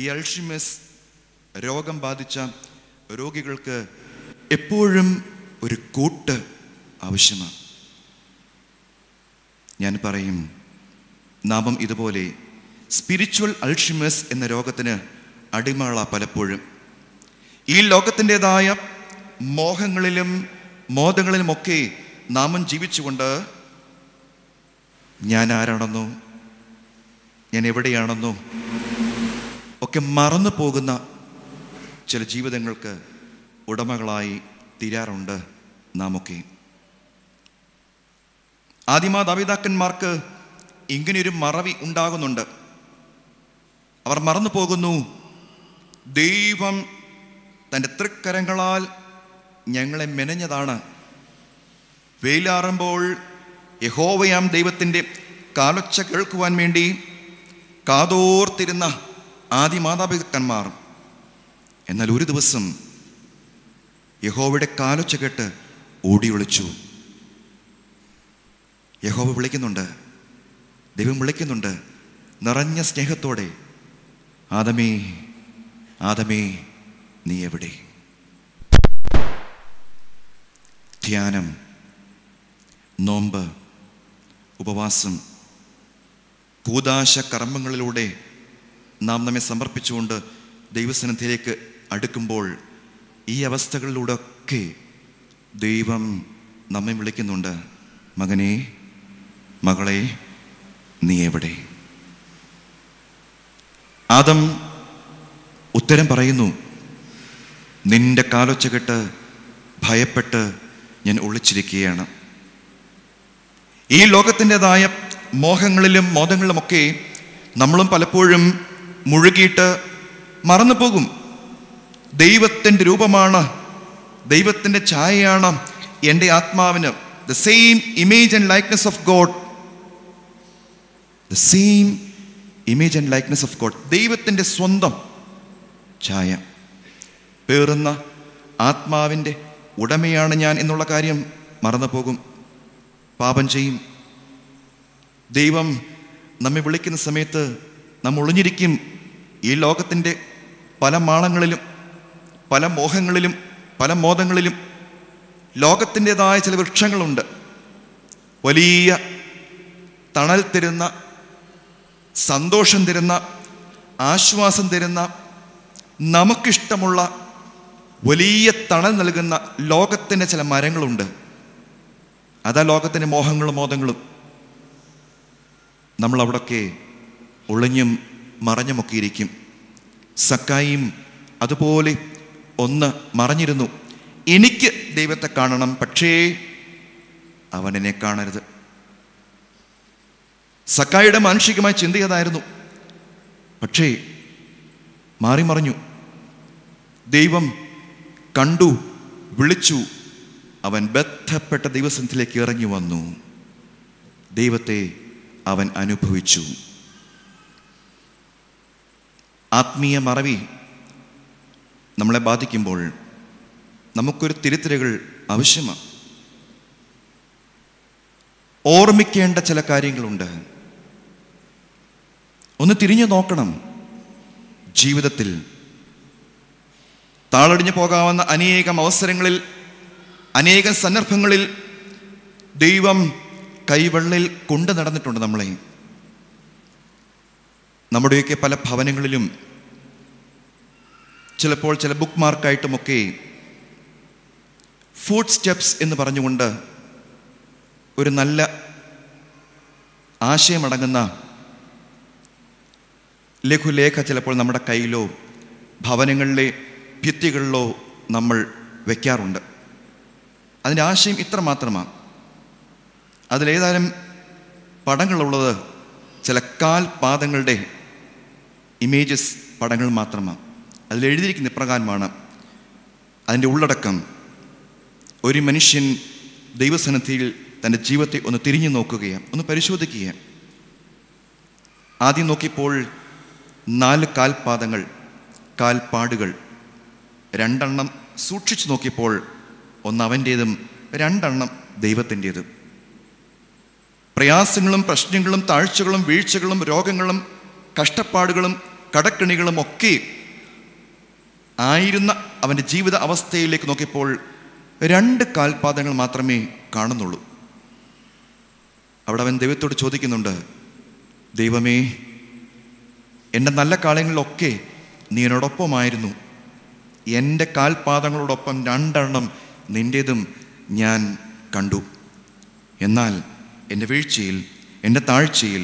ഈ അൾഷിമസ് രോഗം ബാധിച്ച രോഗികൾക്ക് എപ്പോഴും ഒരു കൂട്ട് ആവശ്യമാണ് ഞാൻ പറയും നാമം ഇതുപോലെ സ്പിരിച്വൽ അൾഷിമസ് എന്ന രോഗത്തിന് അടിമകള പലപ്പോഴും ഈ ലോകത്തിൻ്റെതായ മോഹങ്ങളിലും മോദങ്ങളിലുമൊക്കെ നാമം ജീവിച്ചുകൊണ്ട് ഞാൻ ആരാണെന്നോ ഞാൻ എവിടെയാണെന്നോ ഒക്കെ മറന്നു പോകുന്ന ചില ജീവിതങ്ങൾക്ക് ഉടമകളായി തീരാറുണ്ട് നാമൊക്കെ ആദിമാതാപിതാക്കന്മാർക്ക് ഇങ്ങനെയൊരു മറവി ഉണ്ടാകുന്നുണ്ട് അവർ മറന്നു പോകുന്നു ദൈവം തൻ്റെ തൃക്കരങ്ങളാൽ ഞങ്ങളെ മെനഞ്ഞതാണ് വെയിലാറുമ്പോൾ യഹോവയാം ദൈവത്തിൻ്റെ കാലൊച്ച കേൾക്കുവാൻ വേണ്ടി കാതോർത്തിരുന്ന ആദ്യ മാതാപിതാക്കന്മാർ എന്നാൽ ഒരു ദിവസം യഹോവയുടെ കാലൊച്ച കേട്ട് ഓടി ഒളിച്ചു യഹോവ വിളിക്കുന്നുണ്ട് ദൈവം വിളിക്കുന്നുണ്ട് നിറഞ്ഞ സ്നേഹത്തോടെ ആദമേ ആദമേ നീ എവിടെ ധ്യാനം നോമ്പ് ഉപവാസം കൂതാശ കർമ്മങ്ങളിലൂടെ നാം നമ്മെ സമർപ്പിച്ചുകൊണ്ട് ദൈവസന്നിധിയിലേക്ക് അടുക്കുമ്പോൾ ഈ അവസ്ഥകളിലൂടെയൊക്കെ ദൈവം നമ്മെ വിളിക്കുന്നുണ്ട് മകനെ മകളെ നീ എവിടെ ആദം ഉത്തരം പറയുന്നു നിന്റെ കാലൊച്ച കെട്ട് ഭയപ്പെട്ട് ഞാൻ ഒളിച്ചിരിക്കുകയാണ് ഈ ലോകത്തിൻ്റെതായ മോഹങ്ങളിലും മോദങ്ങളിലുമൊക്കെ നമ്മളും പലപ്പോഴും മുഴുകിയിട്ട് മറന്നു പോകും ദൈവത്തിൻ്റെ രൂപമാണ് ദൈവത്തിൻ്റെ ഛായയാണ് എൻ്റെ ആത്മാവിന് the same image and likeness of God the same image and likeness of God ദൈവത്തിൻ്റെ സ്വന്തം ഛായ പേറുന്ന ആത്മാവിൻ്റെ ഉടമയാണ് ഞാൻ എന്നുള്ള കാര്യം മറന്നു പോകും പാപം ചെയ്യും ദൈവം നമ്മെ വിളിക്കുന്ന സമയത്ത് നമ്മൾ ഒളിഞ്ഞിരിക്കും ഈ ലോകത്തിൻ്റെ പല മാളങ്ങളിലും പല മോഹങ്ങളിലും പല മോദങ്ങളിലും ലോകത്തിൻ്റെതായ ചില വൃക്ഷങ്ങളുണ്ട് വലിയ തണൽ തരുന്ന സന്തോഷം തരുന്ന ആശ്വാസം തരുന്ന നമുക്കിഷ്ടമുള്ള വലിയ തണൽ നൽകുന്ന ലോകത്തിൻ്റെ ചില മരങ്ങളുണ്ട് അതാ ലോകത്തിൻ്റെ മോഹങ്ങളും മോദങ്ങളും നമ്മളവിടൊക്കെ ഒളിഞ്ഞും മറഞ്ഞുമൊക്കെയിരിക്കും സക്കായിയും അതുപോലെ ഒന്ന് മറഞ്ഞിരുന്നു എനിക്ക് ദൈവത്തെ കാണണം പക്ഷേ അവൻ എന്നെ കാണരുത് സക്കായിയുടെ മാനുഷികമായ അതായിരുന്നു പക്ഷേ മാറി മറിഞ്ഞു ദൈവം കണ്ടു വിളിച്ചു അവൻ ബന്ധപ്പെട്ട ദിവസത്തിലേക്ക് ഇറങ്ങി വന്നു ദൈവത്തെ അവൻ അനുഭവിച്ചു ആത്മീയ മറവി നമ്മളെ ബാധിക്കുമ്പോൾ നമുക്കൊരു തിരുത്തലുകൾ ആവശ്യമാണ് ഓർമ്മിക്കേണ്ട ചില കാര്യങ്ങളുണ്ട് ഒന്ന് തിരിഞ്ഞു നോക്കണം ജീവിതത്തിൽ താളടിഞ്ഞു പോകാവുന്ന അനേകം അവസരങ്ങളിൽ അനേകം സന്ദർഭങ്ങളിൽ ദൈവം കൈവെള്ളിൽ കൊണ്ടു നടന്നിട്ടുണ്ട് നമ്മളെ നമ്മുടെയൊക്കെ പല ഭവനങ്ങളിലും ചിലപ്പോൾ ചില ബുക്ക് മാർക്കായിട്ടുമൊക്കെ ഫുഡ് സ്റ്റെപ്സ് എന്ന് പറഞ്ഞുകൊണ്ട് ഒരു നല്ല ആശയമടങ്ങുന്ന ലഘുലേഖ ചിലപ്പോൾ നമ്മുടെ കയ്യിലോ ഭവനങ്ങളിലെ ഭിത്തികളിലോ നമ്മൾ വയ്ക്കാറുണ്ട് അതിൻ്റെ ആശയം ഇത്ര മാത്രമാണ് അതിലേതാനും പടങ്ങളുള്ളത് ചില കാൽപാദങ്ങളുടെ ഇമേജസ് പടങ്ങൾ മാത്രമാണ് അതിൽ എഴുതിയിരിക്കുന്ന പ്രകാരമാണ് അതിൻ്റെ ഉള്ളടക്കം ഒരു മനുഷ്യൻ ദൈവസന്നദ്ധിയിൽ തൻ്റെ ജീവിതത്തെ ഒന്ന് തിരിഞ്ഞു നോക്കുകയാണ് ഒന്ന് പരിശോധിക്കുകയാണ് ആദ്യം നോക്കിയപ്പോൾ നാല് കാൽപാദങ്ങൾ കാൽപ്പാടുകൾ രണ്ടെണ്ണം സൂക്ഷിച്ചു നോക്കിയപ്പോൾ ഒന്ന് അവൻ്റേതും രണ്ടെണ്ണം ദൈവത്തിൻ്റേതും പ്രയാസങ്ങളും പ്രശ്നങ്ങളും താഴ്ചകളും വീഴ്ചകളും രോഗങ്ങളും കഷ്ടപ്പാടുകളും കടക്കിണികളുമൊക്കെ ആയിരുന്ന അവൻ്റെ ജീവിത അവസ്ഥയിലേക്ക് നോക്കിയപ്പോൾ രണ്ട് കാൽപാദങ്ങൾ മാത്രമേ കാണുന്നുള്ളൂ അവിടെ അവൻ ദൈവത്തോട് ചോദിക്കുന്നുണ്ട് ദൈവമേ എൻ്റെ നല്ല കാലങ്ങളിലൊക്കെ നീ എന്നോടൊപ്പമായിരുന്നു എൻ്റെ കാൽപാദങ്ങളോടൊപ്പം രണ്ടെണ്ണം നിൻ്റേതും ഞാൻ കണ്ടു എന്നാൽ എൻ്റെ വീഴ്ചയിൽ എൻ്റെ താഴ്ചയിൽ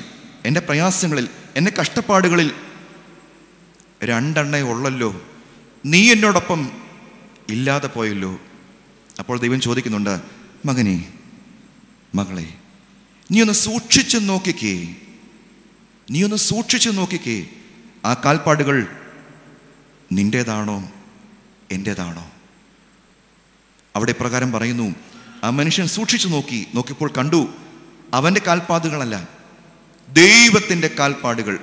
എൻ്റെ പ്രയാസങ്ങളിൽ എൻ്റെ കഷ്ടപ്പാടുകളിൽ രണ്ടെണ്ണേ ഉള്ളല്ലോ നീ എന്നോടൊപ്പം ഇല്ലാതെ പോയല്ലോ അപ്പോൾ ദൈവം ചോദിക്കുന്നുണ്ട് മകനെ മകളെ നീ ഒന്ന് സൂക്ഷിച്ചു നോക്കിക്കേ നീ ഒന്ന് സൂക്ഷിച്ചു നോക്കിക്കേ ആ കാൽപ്പാടുകൾ നിൻ്റേതാണോ എൻ്റേതാണോ അവിടെ പ്രകാരം പറയുന്നു ആ മനുഷ്യൻ സൂക്ഷിച്ചു നോക്കി നോക്കിയപ്പോൾ കണ്ടു അവൻ്റെ കാൽപ്പാടുകളല്ല ദൈവത്തിൻ്റെ കാൽപ്പാടുകൾ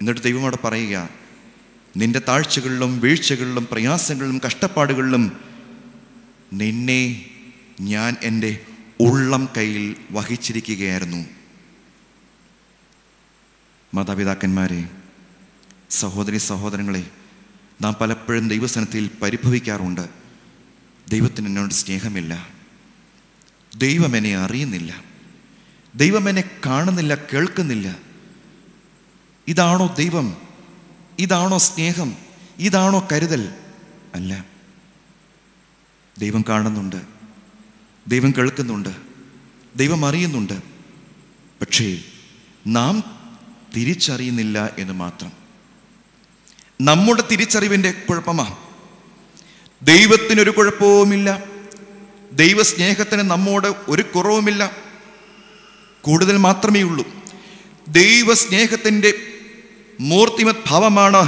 എന്നിട്ട് ദൈവം അവിടെ പറയുക നിന്റെ താഴ്ചകളിലും വീഴ്ചകളിലും പ്രയാസങ്ങളിലും കഷ്ടപ്പാടുകളിലും നിന്നെ ഞാൻ എൻ്റെ ഉള്ളം കയ്യിൽ വഹിച്ചിരിക്കുകയായിരുന്നു മാതാപിതാക്കന്മാരെ സഹോദരി സഹോദരങ്ങളെ നാം പലപ്പോഴും ദൈവസനത്തിൽ പരിഭവിക്കാറുണ്ട് ദൈവത്തിന് എന്നോട് സ്നേഹമില്ല ദൈവം എന്നെ അറിയുന്നില്ല ദൈവം എന്നെ കാണുന്നില്ല കേൾക്കുന്നില്ല ഇതാണോ ദൈവം ഇതാണോ സ്നേഹം ഇതാണോ കരുതൽ അല്ല ദൈവം കാണുന്നുണ്ട് ദൈവം കേൾക്കുന്നുണ്ട് ദൈവം അറിയുന്നുണ്ട് പക്ഷേ നാം തിരിച്ചറിയുന്നില്ല എന്ന് മാത്രം നമ്മുടെ തിരിച്ചറിവിൻ്റെ കുഴപ്പമാണ് ദൈവത്തിനൊരു കുഴപ്പവുമില്ല ദൈവസ്നേഹത്തിന് നമ്മോട് ഒരു കുറവുമില്ല കൂടുതൽ മാത്രമേ ഉള്ളൂ ദൈവസ്നേഹത്തിൻ്റെ മൂർത്തിമത് ഭാവമാണ്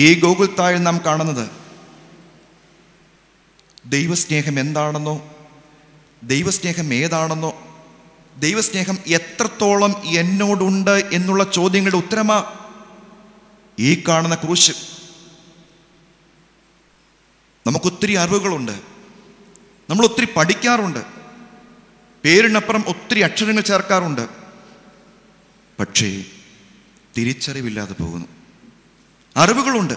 ഈ ഗോകുൽ താഴിൽ നാം കാണുന്നത് ദൈവസ്നേഹം എന്താണെന്നോ ദൈവസ്നേഹം ഏതാണെന്നോ ദൈവസ്നേഹം എത്രത്തോളം എന്നോടുണ്ട് എന്നുള്ള ചോദ്യങ്ങളുടെ ഉത്തരമാ ഈ കാണുന്ന ക്രൂശ് നമുക്കൊത്തിരി അറിവുകളുണ്ട് നമ്മൾ ഒത്തിരി പഠിക്കാറുണ്ട് പേരിനപ്പുറം ഒത്തിരി അക്ഷരങ്ങൾ ചേർക്കാറുണ്ട് പക്ഷേ തിരിച്ചറിവില്ലാതെ പോകുന്നു അറിവുകളുണ്ട്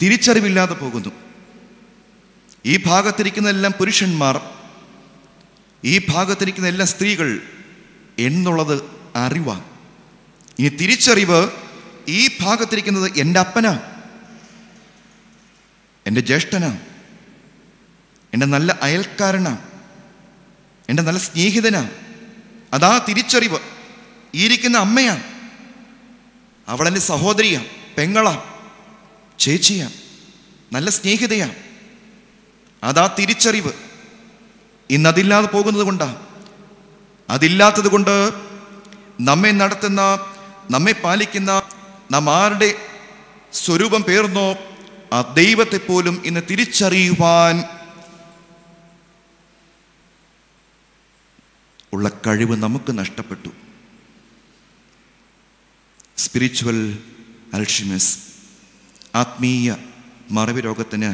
തിരിച്ചറിവില്ലാതെ പോകുന്നു ഈ ഭാഗത്തിരിക്കുന്ന എല്ലാം പുരുഷന്മാർ ഈ ഭാഗത്തിരിക്കുന്ന എല്ലാ സ്ത്രീകൾ എന്നുള്ളത് അറിവാണ് ഇനി തിരിച്ചറിവ് ഈ ഭാഗത്തിരിക്കുന്നത് എൻ്റെ അപ്പനാ എൻ്റെ ജ്യേഷ്ഠനാ എൻ്റെ നല്ല അയൽക്കാരനാ എൻ്റെ നല്ല സ്നേഹിതനാ അതാ തിരിച്ചറിവ് ഈ ഇരിക്കുന്ന അമ്മയാണ് അവളെൻ്റെ സഹോദരിയാണ് പെങ്ങളാണ് ചേച്ചിയാണ് നല്ല സ്നേഹിതയാണ് അതാ തിരിച്ചറിവ് ഇന്നതില്ലാതെ പോകുന്നത് കൊണ്ടാണ് അതില്ലാത്തത് കൊണ്ട് നമ്മെ നടത്തുന്ന നമ്മെ പാലിക്കുന്ന നാം ആരുടെ സ്വരൂപം പേർന്നോ ആ ദൈവത്തെ പോലും ഇന്ന് തിരിച്ചറിയുവാൻ ഉള്ള കഴിവ് നമുക്ക് നഷ്ടപ്പെട്ടു സ്പിരിച്വൽ അൽഷിമസ് ആത്മീയ മറവി രോഗത്തിന്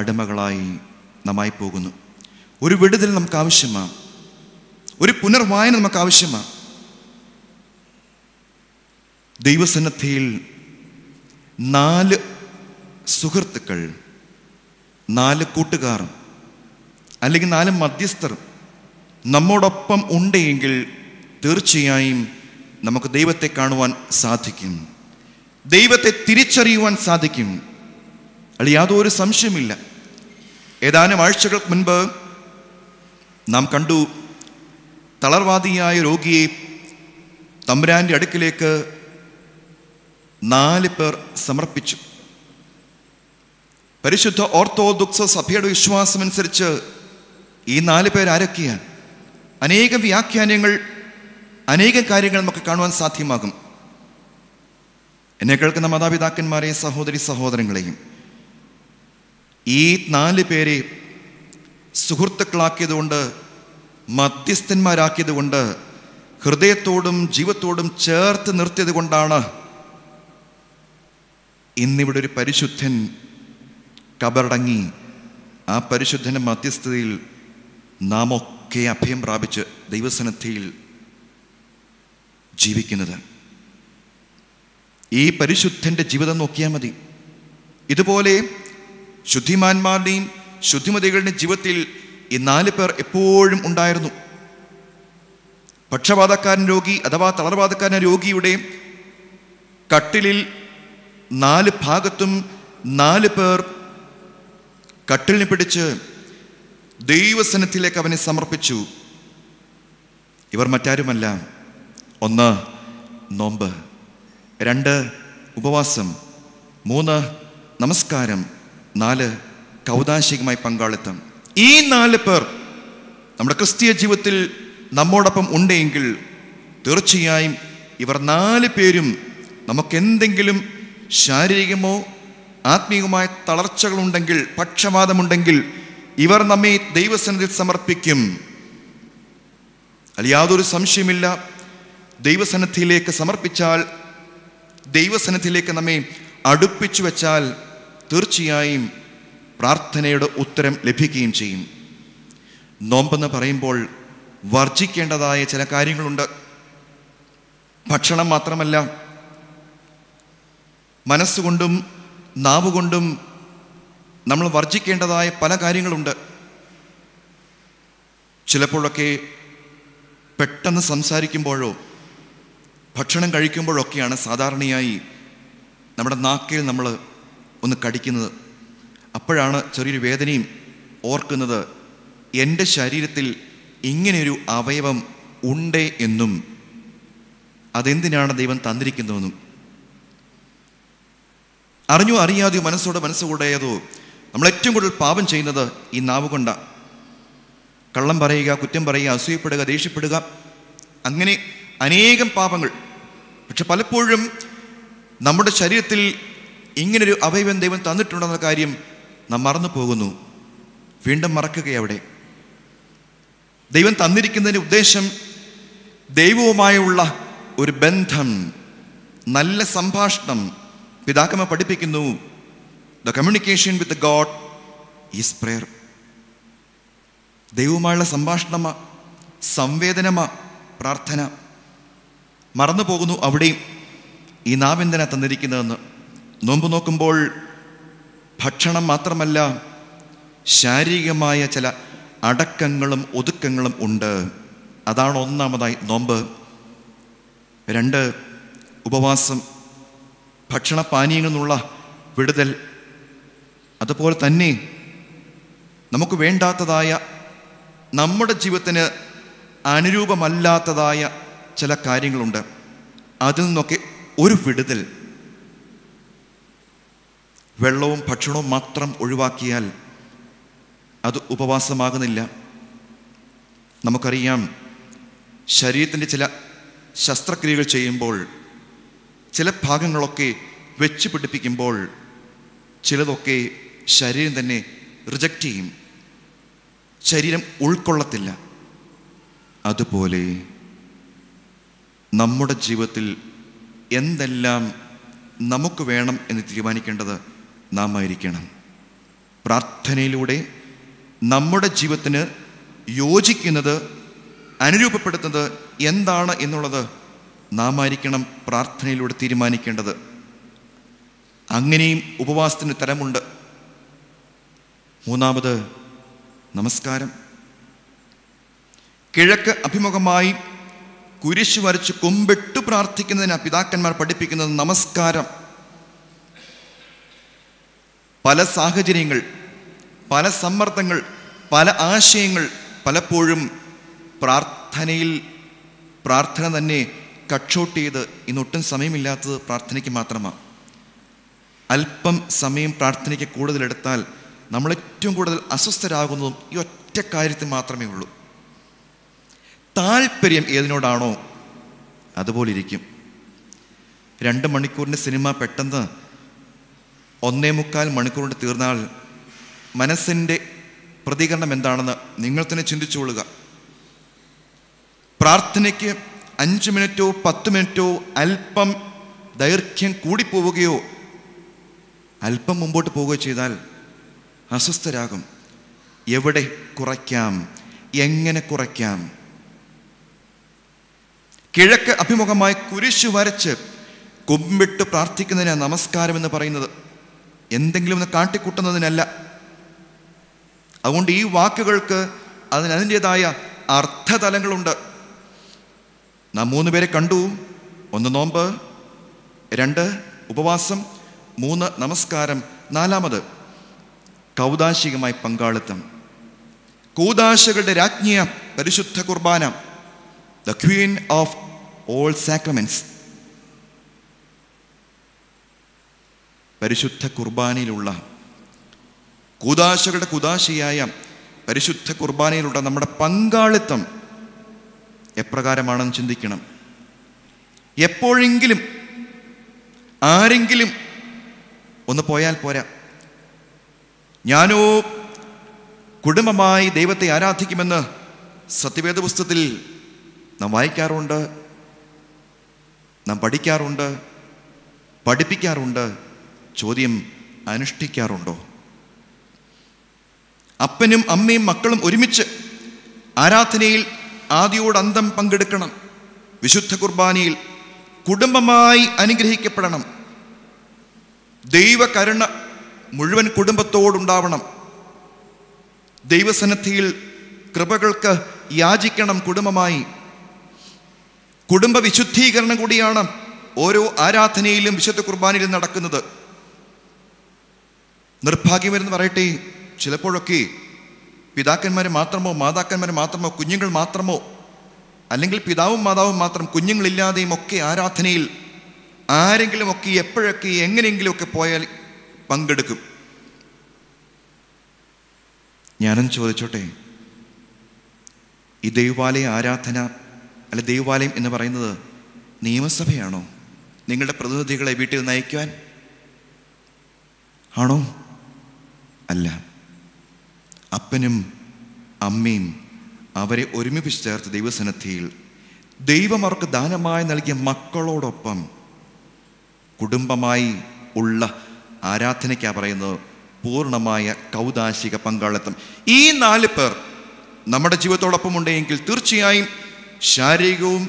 അടിമകളായി നമായി പോകുന്നു ഒരു വിടുതൽ നമുക്ക് ആവശ്യമാണ് ഒരു പുനർവായന നമുക്ക് ആവശ്യമാണ് ദൈവസന്നദ്ധിയിൽ നാല് സുഹൃത്തുക്കൾ നാല് കൂട്ടുകാർ അല്ലെങ്കിൽ നാല് മധ്യസ്ഥർ നമ്മോടൊപ്പം ഉണ്ടെങ്കിൽ തീർച്ചയായും നമുക്ക് ദൈവത്തെ കാണുവാൻ സാധിക്കും ദൈവത്തെ തിരിച്ചറിയുവാൻ സാധിക്കും അതിൽ യാതൊരു സംശയമില്ല ഏതാനും ആഴ്ചകൾക്ക് മുൻപ് നാം കണ്ടു തളർവാദിയായ രോഗിയെ തമ്പുരാൻ്റെ അടുക്കിലേക്ക് നാല് പേർ സമർപ്പിച്ചു പരിശുദ്ധ ഓർത്തോദുക്സ സഭയുടെ വിശ്വാസമനുസരിച്ച് ഈ നാല് പേരാരൊക്കെയാണ് അനേക വ്യാഖ്യാനങ്ങൾ അനേകം കാര്യങ്ങൾ നമുക്ക് കാണുവാൻ സാധ്യമാകും എന്നെ കേൾക്കുന്ന മാതാപിതാക്കന്മാരെയും സഹോദരി സഹോദരങ്ങളെയും ഈ നാല് പേരെ സുഹൃത്തുക്കളാക്കിയതുകൊണ്ട് മധ്യസ്ഥന്മാരാക്കിയതുകൊണ്ട് ഹൃദയത്തോടും ജീവത്തോടും ചേർത്ത് നിർത്തിയത് കൊണ്ടാണ് ഇന്നിവിടെ ഒരു പരിശുദ്ധൻ കബറടങ്ങി ആ പരിശുദ്ധൻ്റെ മധ്യസ്ഥതയിൽ നാം ഒക്കെ അഭയം പ്രാപിച്ച് ദൈവസന്നദ്ധിയിൽ ജീവിക്കുന്നത് ഈ പരിശുദ്ധൻ്റെ ജീവിതം നോക്കിയാൽ മതി ഇതുപോലെ ശുദ്ധിമാന്മാരുടെയും ശുദ്ധിമതികളുടെ ജീവിതത്തിൽ ഈ നാല് പേർ എപ്പോഴും ഉണ്ടായിരുന്നു പക്ഷപാതക്കാരൻ രോഗി അഥവാ തളർവാതക്കാരൻ രോഗിയുടെ കട്ടിലിൽ നാല് ഭാഗത്തും നാല് പേർ കട്ടിലിനെ പിടിച്ച് ദൈവസനത്തിലേക്ക് അവനെ സമർപ്പിച്ചു ഇവർ മറ്റാരുമല്ല ഒന്ന് നോമ്പ് രണ്ട് ഉപവാസം മൂന്ന് നമസ്കാരം നാല് കൗതാശികമായി പങ്കാളിത്തം ഈ നാല് പേർ നമ്മുടെ ക്രിസ്തീയ ജീവിതത്തിൽ നമ്മോടൊപ്പം ഉണ്ടെങ്കിൽ തീർച്ചയായും ഇവർ നാല് പേരും നമുക്കെന്തെങ്കിലും ശാരീരികമോ ആത്മീയമായ തളർച്ചകളുണ്ടെങ്കിൽ പക്ഷപാതമുണ്ടെങ്കിൽ ഇവർ നമ്മെ ദൈവസനത്തിൽ സമർപ്പിക്കും അല്ല യാതൊരു സംശയമില്ല ദൈവസന്നിധിയിലേക്ക് സമർപ്പിച്ചാൽ ദൈവസന്നിധിയിലേക്ക് നമ്മെ അടുപ്പിച്ചു വെച്ചാൽ തീർച്ചയായും പ്രാർത്ഥനയുടെ ഉത്തരം ലഭിക്കുകയും ചെയ്യും നോമ്പെന്ന് പറയുമ്പോൾ വർജിക്കേണ്ടതായ ചില കാര്യങ്ങളുണ്ട് ഭക്ഷണം മാത്രമല്ല മനസ്സുകൊണ്ടും നാവുകൊണ്ടും നമ്മൾ വർജിക്കേണ്ടതായ പല കാര്യങ്ങളുണ്ട് ചിലപ്പോഴൊക്കെ പെട്ടെന്ന് സംസാരിക്കുമ്പോഴോ ഭക്ഷണം കഴിക്കുമ്പോഴൊക്കെയാണ് സാധാരണയായി നമ്മുടെ നാക്കയിൽ നമ്മൾ ഒന്ന് കടിക്കുന്നത് അപ്പോഴാണ് ചെറിയൊരു വേദനയും ഓർക്കുന്നത് എൻ്റെ ശരീരത്തിൽ ഇങ്ങനെയൊരു അവയവം ഉണ്ട് എന്നും അതെന്തിനാണ് ദൈവം തന്നിരിക്കുന്നതെന്നും അറിഞ്ഞോ അറിയാതെയോ മനസ്സോടെ മനസ്സുകൂടെയതോ നമ്മൾ ഏറ്റവും കൂടുതൽ പാപം ചെയ്യുന്നത് ഈ നാവ് കള്ളം പറയുക കുറ്റം പറയുക അസൂയപ്പെടുക ദേഷ്യപ്പെടുക അങ്ങനെ അനേകം പാപങ്ങൾ പക്ഷെ പലപ്പോഴും നമ്മുടെ ശരീരത്തിൽ ഇങ്ങനൊരു അവയവം ദൈവം തന്നിട്ടുണ്ടെന്ന കാര്യം നാം മറന്നു പോകുന്നു വീണ്ടും മറക്കുകയവിടെ ദൈവം തന്നിരിക്കുന്നതിൻ്റെ ഉദ്ദേശം ദൈവവുമായുള്ള ഒരു ബന്ധം നല്ല സംഭാഷണം പിതാക്കമ്മ പഠിപ്പിക്കുന്നു the communication with God is prayer ദൈവവുമായുള്ള സംഭാഷണമാ സംവേദനമാ പ്രാർത്ഥന മറന്നു പോകുന്നു അവിടെയും ഈ നാം എന്തിനാ തന്നിരിക്കുന്നതെന്ന് നോമ്പ് നോക്കുമ്പോൾ ഭക്ഷണം മാത്രമല്ല ശാരീരികമായ ചില അടക്കങ്ങളും ഒതുക്കങ്ങളും ഉണ്ട് അതാണ് ഒന്നാമതായി നോമ്പ് രണ്ട് ഉപവാസം ഭക്ഷണപാനീയങ്ങളിൽ നിന്നുള്ള വിടുതൽ അതുപോലെ തന്നെ നമുക്ക് വേണ്ടാത്തതായ നമ്മുടെ ജീവിതത്തിന് അനുരൂപമല്ലാത്തതായ ചില കാര്യങ്ങളുണ്ട് അതിൽ നിന്നൊക്കെ ഒരു വിടുതൽ വെള്ളവും ഭക്ഷണവും മാത്രം ഒഴിവാക്കിയാൽ അത് ഉപവാസമാകുന്നില്ല നമുക്കറിയാം ശരീരത്തിൻ്റെ ചില ശസ്ത്രക്രിയകൾ ചെയ്യുമ്പോൾ ചില ഭാഗങ്ങളൊക്കെ വെച്ച് പിടിപ്പിക്കുമ്പോൾ ചിലതൊക്കെ ശരീരം തന്നെ റിജക്റ്റ് ചെയ്യും ശരീരം ഉൾക്കൊള്ളത്തില്ല അതുപോലെ നമ്മുടെ ജീവിതത്തിൽ എന്തെല്ലാം നമുക്ക് വേണം എന്ന് തീരുമാനിക്കേണ്ടത് നാം ആയിരിക്കണം പ്രാർത്ഥനയിലൂടെ നമ്മുടെ ജീവിതത്തിന് യോജിക്കുന്നത് അനുരൂപപ്പെടുത്തുന്നത് എന്താണ് എന്നുള്ളത് നാം ആയിരിക്കണം പ്രാർത്ഥനയിലൂടെ തീരുമാനിക്കേണ്ടത് അങ്ങനെയും ഉപവാസത്തിന് തരമുണ്ട് മൂന്നാമത് നമസ്കാരം കിഴക്ക് അഭിമുഖമായി കുരിശ് വരച്ച് കുമ്പിട്ട് പ്രാർത്ഥിക്കുന്നതിനാണ് പിതാക്കന്മാർ പഠിപ്പിക്കുന്നത് നമസ്കാരം പല സാഹചര്യങ്ങൾ പല സമ്മർദ്ദങ്ങൾ പല ആശയങ്ങൾ പലപ്പോഴും പ്രാർത്ഥനയിൽ പ്രാർത്ഥന തന്നെ കട്ട്ഷോട്ട് ചെയ്ത് ഇന്നൊട്ടും സമയമില്ലാത്തത് പ്രാർത്ഥനയ്ക്ക് മാത്രമാണ് അല്പം സമയം പ്രാർത്ഥനയ്ക്ക് കൂടുതലെടുത്താൽ നമ്മൾ ഏറ്റവും കൂടുതൽ അസ്വസ്ഥരാകുന്നതും ഈ ഒറ്റ കാര്യത്തിൽ മാത്രമേ ഉള്ളൂ താല്പര്യം ഏതിനോടാണോ അതുപോലെ ഇരിക്കും രണ്ട് മണിക്കൂറിൻ്റെ സിനിമ പെട്ടെന്ന് ഒന്നേ മുക്കാൽ മണിക്കൂറിൻ്റെ തീർന്നാൽ മനസ്സിൻ്റെ പ്രതികരണം എന്താണെന്ന് നിങ്ങൾ തന്നെ ചിന്തിച്ചുകൊള്ളുക പ്രാർത്ഥനയ്ക്ക് അഞ്ച് മിനിറ്റോ പത്ത് മിനിറ്റോ അല്പം ദൈർഘ്യം കൂടിപ്പോവുകയോ അല്പം മുമ്പോട്ട് പോവുകയോ ചെയ്താൽ അസ്വസ്ഥരാകും എവിടെ കുറയ്ക്കാം എങ്ങനെ കുറയ്ക്കാം കിഴക്ക് അഭിമുഖമായി കുരിശ് വരച്ച് കുമ്പിട്ട് പ്രാർത്ഥിക്കുന്നതിനാണ് നമസ്കാരം എന്ന് പറയുന്നത് എന്തെങ്കിലും ഒന്ന് കാട്ടിക്കൂട്ടുന്നതിനല്ല അതുകൊണ്ട് ഈ വാക്കുകൾക്ക് അതിനതിൻ്റെതായ അർത്ഥതലങ്ങളുണ്ട് നാം മൂന്ന് പേരെ കണ്ടു ഒന്ന് നോമ്പ് രണ്ട് ഉപവാസം മൂന്ന് നമസ്കാരം നാലാമത് കൗതാശികമായി പങ്കാളിത്തം കൂതാശകളുടെ രാജ്ഞിയ പരിശുദ്ധ കുർബാന the queen of all sacraments പരിശുദ്ധ കുർബാനയിലുള്ള കുദാശകളുടെ കുദാശയായ പരിശുദ്ധ കുർബാനയിലുള്ള നമ്മുടെ പങ്കാളിത്തം എപ്രകാരമാണെന്ന് ചിന്തിക്കണം എപ്പോഴെങ്കിലും ആരെങ്കിലും ഒന്ന് പോയാൽ പോരാ ഞാനോ കുടുംബമായി ദൈവത്തെ ആരാധിക്കുമെന്ന് സത്യവേദ പുസ്തകത്തിൽ നാം വായിക്കാറുണ്ട് നാം പഠിക്കാറുണ്ട് പഠിപ്പിക്കാറുണ്ട് ചോദ്യം അനുഷ്ഠിക്കാറുണ്ടോ അപ്പനും അമ്മയും മക്കളും ഒരുമിച്ച് ആരാധനയിൽ ആദ്യോടന്തം പങ്കെടുക്കണം വിശുദ്ധ കുർബാനയിൽ കുടുംബമായി അനുഗ്രഹിക്കപ്പെടണം ദൈവകരുണ മുഴുവൻ കുടുംബത്തോടുണ്ടാവണം ദൈവസന്നദ്ധിയിൽ കൃപകൾക്ക് യാചിക്കണം കുടുംബമായി കുടുംബ വിശുദ്ധീകരണം കൂടിയാണ് ഓരോ ആരാധനയിലും വിശുദ്ധ കുർബാനയിലും നടക്കുന്നത് നിർഭാഗ്യമെന്ന് പറയട്ടെ ചിലപ്പോഴൊക്കെ പിതാക്കന്മാർ മാത്രമോ മാതാക്കന്മാർ മാത്രമോ കുഞ്ഞുങ്ങൾ മാത്രമോ അല്ലെങ്കിൽ പിതാവും മാതാവും മാത്രം കുഞ്ഞുങ്ങളില്ലാതെയും ഒക്കെ ആരാധനയിൽ ആരെങ്കിലും ഒക്കെ എപ്പോഴൊക്കെ എങ്ങനെയെങ്കിലുമൊക്കെ പോയാൽ പങ്കെടുക്കും ഞാനും ചോദിച്ചോട്ടെ ഈ ദൈവാലയ ആരാധന അല്ല ദൈവാലയം എന്ന് പറയുന്നത് നിയമസഭയാണോ നിങ്ങളുടെ പ്രതിനിധികളെ വീട്ടിൽ നയിക്കുവാൻ ആണോ അല്ല അപ്പനും അമ്മയും അവരെ ഒരുമിപ്പിച്ച് ചേർത്ത് ദൈവസന്നദ്ധിയിൽ ദൈവം അവർക്ക് ദാനമായി നൽകിയ മക്കളോടൊപ്പം കുടുംബമായി ഉള്ള ആരാധനയ്ക്കാ പറയുന്നത് പൂർണ്ണമായ കൗതാശിക പങ്കാളിത്തം ഈ നാല് പേർ നമ്മുടെ ജീവിതത്തോടൊപ്പം ഉണ്ടെങ്കിൽ തീർച്ചയായും ശാരീരികവും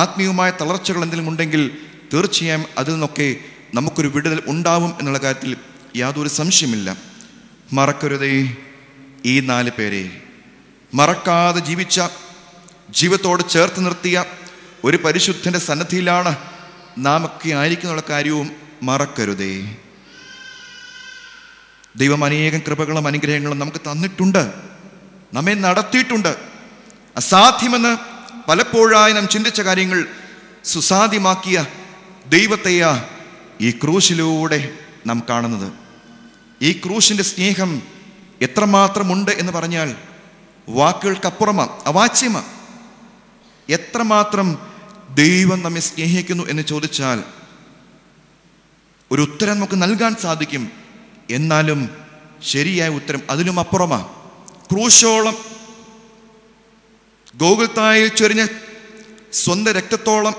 ആത്മീയവുമായ തളർച്ചകൾ എന്തെങ്കിലും ഉണ്ടെങ്കിൽ തീർച്ചയായും അതിൽ നിന്നൊക്കെ നമുക്കൊരു വിടുതൽ ഉണ്ടാവും എന്നുള്ള കാര്യത്തിൽ യാതൊരു സംശയമില്ല മറക്കരുതേ ഈ നാല് പേരെ മറക്കാതെ ജീവിച്ച ജീവിതത്തോട് ചേർത്ത് നിർത്തിയ ഒരു പരിശുദ്ധൻ്റെ സന്നദ്ധിയിലാണ് നാം ഒക്കെ ആയിരിക്കുന്നുള്ള കാര്യവും മറക്കരുതേ ദൈവം അനേകം കൃപകളും അനുഗ്രഹങ്ങളും നമുക്ക് തന്നിട്ടുണ്ട് നമ്മെ നടത്തിയിട്ടുണ്ട് അസാധ്യമെന്ന് പലപ്പോഴായി നാം ചിന്തിച്ച കാര്യങ്ങൾ സുസാധ്യമാക്കിയ ദൈവത്തെയാ ഈ ക്രൂശിലൂടെ നാം കാണുന്നത് ഈ ക്രൂശിൻ്റെ സ്നേഹം എത്രമാത്രമുണ്ട് എന്ന് പറഞ്ഞാൽ വാക്കുകൾക്കപ്പുറമാ അവാച്യമാണ് എത്രമാത്രം ദൈവം നമ്മെ സ്നേഹിക്കുന്നു എന്ന് ചോദിച്ചാൽ ഒരു ഉത്തരം നമുക്ക് നൽകാൻ സാധിക്കും എന്നാലും ശരിയായ ഉത്തരം അതിലും അപ്പുറമാണ് ക്രൂശോളം ഗോകുൽത്തായിൽ ചൊരിഞ്ഞ് സ്വന്തം രക്തത്തോളം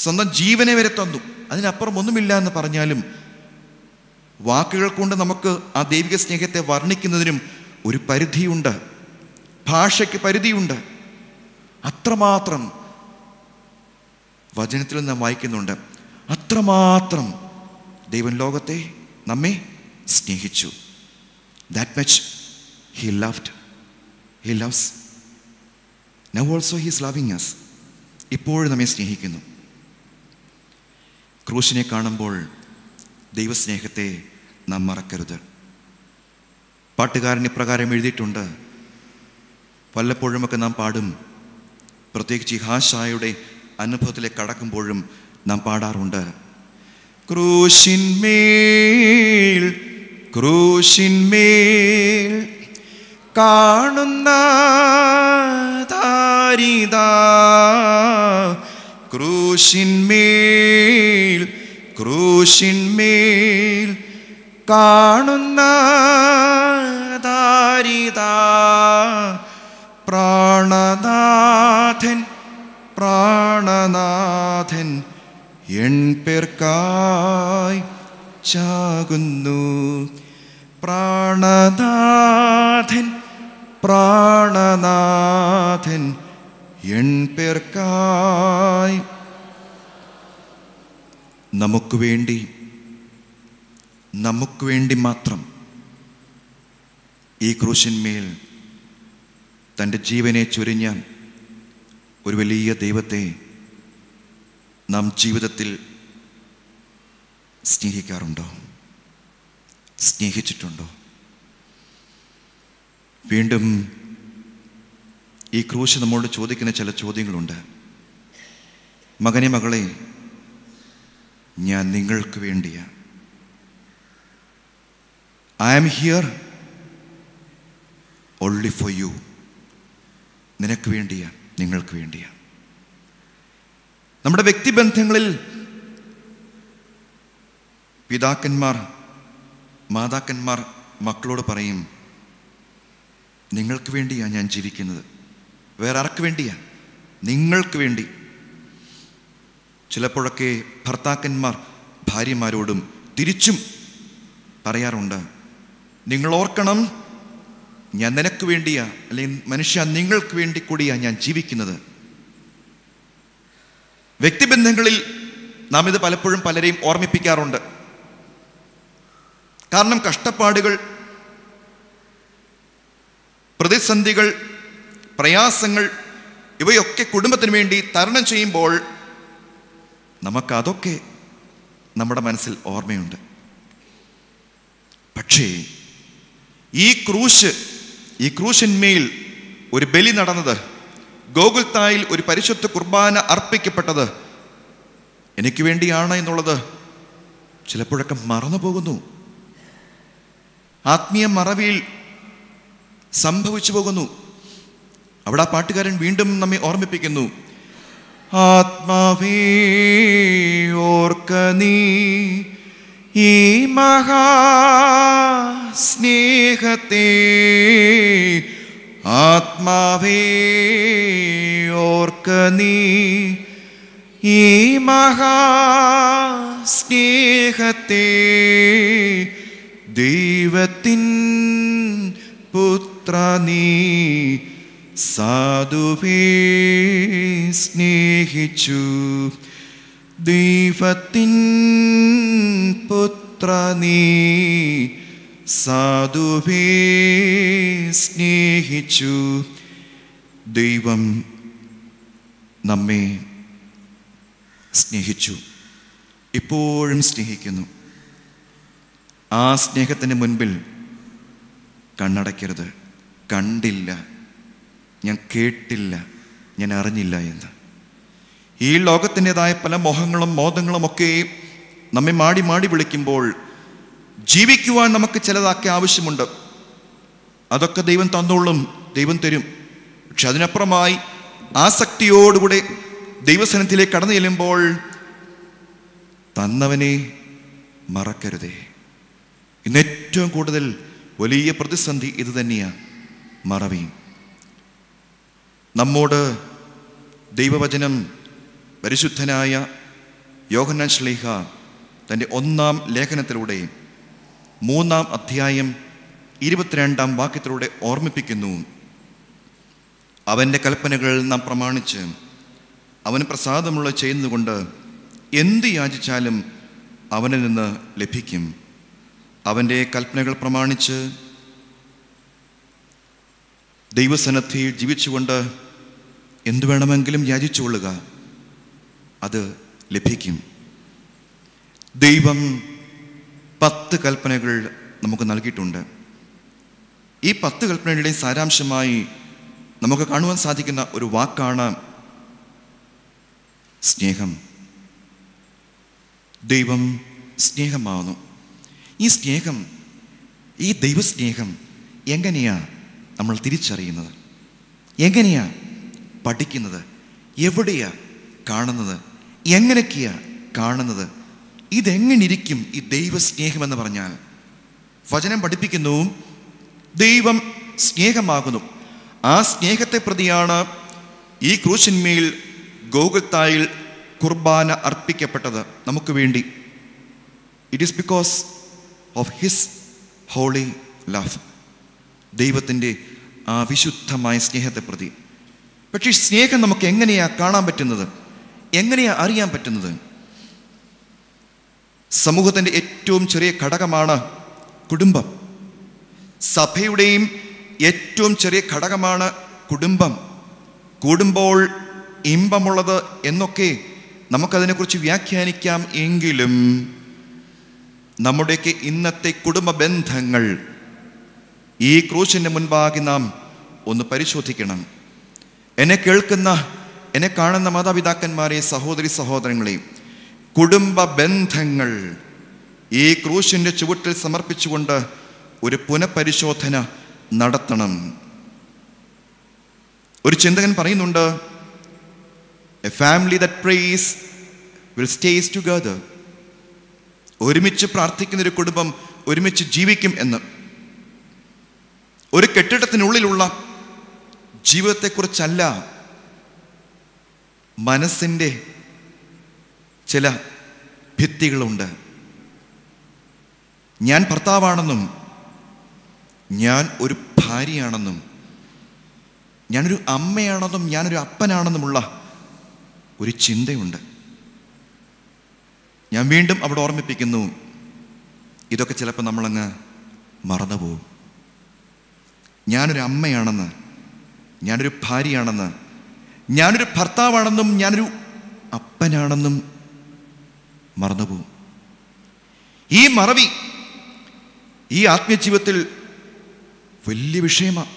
സ്വന്തം ജീവനെ വരെ തന്നു അതിനപ്പുറം ഒന്നുമില്ല എന്ന് പറഞ്ഞാലും വാക്കുകൾ കൊണ്ട് നമുക്ക് ആ ദൈവിക സ്നേഹത്തെ വർണ്ണിക്കുന്നതിനും ഒരു പരിധിയുണ്ട് ഭാഷയ്ക്ക് പരിധിയുണ്ട് അത്രമാത്രം വചനത്തിൽ നാം വായിക്കുന്നുണ്ട് അത്രമാത്രം ദൈവൻ ലോകത്തെ നമ്മെ സ്നേഹിച്ചു that much he loved he loves now also he's loving us ഇപ്പോഴും നമ്മെ സ്നേഹിക്കുന്നു ക്രൂശിനെ കാണുമ്പോൾ ദൈവസ്നേഹത്തെ നാം മറക്കരുത് പാട്ടുകാരൻ ഇപ്രകാരം എഴുതിയിട്ടുണ്ട് വല്ലപ്പോഴുമൊക്കെ നാം പാടും പ്രത്യേകിച്ച് ഹാഷായുടെ അനുഭവത്തിലേക്ക് കടക്കുമ്പോഴും നാം പാടാറുണ്ട് ക്രൂശിന്മേൽ ക്രൂശിന്മേൽ കാണുന്ന താരിത ക്രൂശിന്മേൽ ക്രൂശിന്മേൽ കാണുന്ന താരിത പ്രാണനാഥൻ പ്രാണനാഥൻ എൺപേർക്കായി ചാകുന്നു പ്രാണനാഥൻ പ്രാണനാഥൻ എൺ പേർക്കായി നമുക്ക് വേണ്ടി നമുക്ക് വേണ്ടി മാത്രം ഈ ക്രൂശിന്മേൽ തൻ്റെ ജീവനെ ചൊരിഞ്ഞ ഒരു വലിയ ദൈവത്തെ നാം ജീവിതത്തിൽ സ്നേഹിക്കാറുണ്ടോ സ്നേഹിച്ചിട്ടുണ്ടോ വീണ്ടും ഈ ക്രൂശ് നമ്മോട് ചോദിക്കുന്ന ചില ചോദ്യങ്ങളുണ്ട് മകനെ മകളെ ഞാൻ നിങ്ങൾക്ക് വേണ്ടിയാണ് I am here only for you നിനക്ക് വേണ്ടിയാ നിങ്ങൾക്ക് വേണ്ടിയാ നമ്മുടെ വ്യക്തിബന്ധങ്ങളിൽ പിതാക്കന്മാർ മാതാക്കന്മാർ മക്കളോട് പറയും നിങ്ങൾക്ക് വേണ്ടിയാണ് ഞാൻ ജീവിക്കുന്നത് വേറെ ആർക്ക് വേണ്ടിയാണ് നിങ്ങൾക്ക് വേണ്ടി ചിലപ്പോഴൊക്കെ ഭർത്താക്കന്മാർ ഭാര്യമാരോടും തിരിച്ചും പറയാറുണ്ട് നിങ്ങൾ ഓർക്കണം ഞാൻ നിനക്ക് വേണ്ടിയാ അല്ലെങ്കിൽ മനുഷ്യ നിങ്ങൾക്ക് വേണ്ടി കൂടിയാ ഞാൻ ജീവിക്കുന്നത് വ്യക്തിബന്ധങ്ങളിൽ നാം ഇത് പലപ്പോഴും പലരെയും ഓർമ്മിപ്പിക്കാറുണ്ട് കാരണം കഷ്ടപ്പാടുകൾ പ്രതിസന്ധികൾ പ്രയാസങ്ങൾ ഇവയൊക്കെ കുടുംബത്തിന് വേണ്ടി തരണം ചെയ്യുമ്പോൾ നമുക്കതൊക്കെ നമ്മുടെ മനസ്സിൽ ഓർമ്മയുണ്ട് പക്ഷേ ഈ ക്രൂശ് ഈ ക്രൂശിന്മേൽ ഒരു ബലി നടന്നത് ഗോകുൽത്തായിൽ ഒരു പരിശുദ്ധ കുർബാന അർപ്പിക്കപ്പെട്ടത് എനിക്ക് വേണ്ടിയാണ് എന്നുള്ളത് ചിലപ്പോഴൊക്കെ മറന്നു പോകുന്നു ആത്മീയ മറവിയിൽ സംഭവിച്ചു പോകുന്നു അവിടെ ആ പാട്ടുകാരൻ വീണ്ടും നമ്മെ ഓർമ്മിപ്പിക്കുന്നു ആത്മാവേ ഓർക്ക നീ ഈ മഹാസ്നേഹത്തെ ആത്മാവേ ഓർക്ക നീ ഈ മഹാസ്നേഹത്തെ ദൈവത്തിൻ്റെ പുത്ര നീ സാധുവേ സ്നേഹിച്ചു ദൈവത്തിൻ പുത്ര നീ സാധുവേ സ്നേഹിച്ചു ദൈവം നമ്മെ സ്നേഹിച്ചു ഇപ്പോഴും സ്നേഹിക്കുന്നു ആ സ്നേഹത്തിന് മുൻപിൽ കണ്ണടയ്ക്കരുത് കണ്ടില്ല ഞാൻ കേട്ടില്ല ഞാൻ അറിഞ്ഞില്ല എന്ന് ഈ ലോകത്തിൻ്റെതായ പല മോഹങ്ങളും മോദങ്ങളും ഒക്കെ നമ്മെ മാടി മാടി വിളിക്കുമ്പോൾ ജീവിക്കുവാൻ നമുക്ക് ചിലതൊക്കെ ആവശ്യമുണ്ട് അതൊക്കെ ദൈവം തന്നോളും ദൈവം തരും പക്ഷെ അതിനപ്പുറമായി ആസക്തിയോടുകൂടെ ദൈവസനത്തിലേക്ക് കടന്നു ചെല്ലുമ്പോൾ തന്നവനെ മറക്കരുതേ ഇന്ന് ഏറ്റവും കൂടുതൽ വലിയ പ്രതിസന്ധി ഇത് തന്നെയാണ് മറവിയും നമ്മോട് ദൈവവചനം പരിശുദ്ധനായ യോഹന്നാൻ ശ്ലീഹ തൻ്റെ ഒന്നാം ലേഖനത്തിലൂടെ മൂന്നാം അധ്യായം ഇരുപത്തിരണ്ടാം വാക്യത്തിലൂടെ ഓർമ്മിപ്പിക്കുന്നു അവൻ്റെ കൽപ്പനകൾ നാം പ്രമാണിച്ച് അവന് പ്രസാദമുള്ള ചെയ്യുന്നതുകൊണ്ട് എന്ത് യാചിച്ചാലും അവനിൽ നിന്ന് ലഭിക്കും അവൻ്റെ കൽപ്പനകൾ പ്രമാണിച്ച് ദൈവസന്നദ്ധിയിൽ ജീവിച്ചുകൊണ്ട് എന്തു വേണമെങ്കിലും യാചിച്ചുകൊള്ളുക അത് ലഭിക്കും ദൈവം പത്ത് കൽപ്പനകൾ നമുക്ക് നൽകിയിട്ടുണ്ട് ഈ പത്ത് കൽപ്പനകളുടെയും സാരാംശമായി നമുക്ക് കാണുവാൻ സാധിക്കുന്ന ഒരു വാക്കാണ് സ്നേഹം ദൈവം സ്നേഹമാവുന്നു ഈ സ്നേഹം ഈ ദൈവസ്നേഹം എങ്ങനെയാണ് നമ്മൾ തിരിച്ചറിയുന്നത് എങ്ങനെയാണ് പഠിക്കുന്നത് എവിടെയാണ് കാണുന്നത് എങ്ങനെയൊക്കെയാണ് കാണുന്നത് ഇതെങ്ങനിരിക്കും ഈ ദൈവസ്നേഹമെന്ന് പറഞ്ഞാൽ വചനം പഠിപ്പിക്കുന്നു ദൈവം സ്നേഹമാകുന്നു ആ സ്നേഹത്തെ പ്രതിയാണ് ഈ ക്രൂശിന്മേൽ ഗോകുൽത്തായിൽ കുർബാന അർപ്പിക്കപ്പെട്ടത് നമുക്ക് വേണ്ടി it is because of his holy love ദൈവത്തിൻ്റെ ആ വിശുദ്ധമായ സ്നേഹത്തെ പ്രതി പക്ഷേ സ്നേഹം നമുക്ക് എങ്ങനെയാ കാണാൻ പറ്റുന്നത് എങ്ങനെയാ അറിയാൻ പറ്റുന്നത് സമൂഹത്തിൻ്റെ ഏറ്റവും ചെറിയ ഘടകമാണ് കുടുംബം സഭയുടെയും ഏറ്റവും ചെറിയ ഘടകമാണ് കുടുംബം കൂടുമ്പോൾ ഇമ്പമുള്ളത് എന്നൊക്കെ നമുക്കതിനെക്കുറിച്ച് വ്യാഖ്യാനിക്കാം എങ്കിലും നമ്മുടെയൊക്കെ ഇന്നത്തെ കുടുംബ ബന്ധങ്ങൾ ഈ ക്രൂശിൻ്റെ മുൻപാകെ നാം ഒന്ന് പരിശോധിക്കണം എന്നെ കേൾക്കുന്ന എന്നെ കാണുന്ന മാതാപിതാക്കന്മാരെ സഹോദരി സഹോദരങ്ങളെ കുടുംബ ബന്ധങ്ങൾ ഈ ക്രൂശിൻ്റെ ചുവട്ടിൽ സമർപ്പിച്ചുകൊണ്ട് ഒരു പുനഃപരിശോധന നടത്തണം ഒരു ചിന്തകൻ പറയുന്നുണ്ട് a family that prays will stays together ഒരുമിച്ച് പ്രാർത്ഥിക്കുന്ന ഒരു കുടുംബം ഒരുമിച്ച് ജീവിക്കും എന്ന് ഒരു കെട്ടിടത്തിനുള്ളിലുള്ള ജീവിതത്തെക്കുറിച്ചല്ല മനസ്സിൻ്റെ ചില ഭിത്തികളുണ്ട് ഞാൻ ഭർത്താവാണെന്നും ഞാൻ ഒരു ഭാര്യയാണെന്നും ഞാനൊരു അമ്മയാണെന്നും ഞാനൊരു അപ്പനാണെന്നുമുള്ള ഒരു ചിന്തയുണ്ട് ഞാൻ വീണ്ടും അവിടെ ഓർമ്മിപ്പിക്കുന്നു ഇതൊക്കെ ചിലപ്പോൾ നമ്മളങ്ങ് മറന്നുപോകും ഞാനൊരു അമ്മയാണെന്ന് ഞാനൊരു ഭാര്യയാണെന്ന് ഞാനൊരു ഭർത്താവാണെന്നും ഞാനൊരു അപ്പനാണെന്നും മറന്നുപോകും ഈ മറവി ഈ ആത്മീയജീവിതത്തിൽ വലിയ വിഷയമാണ്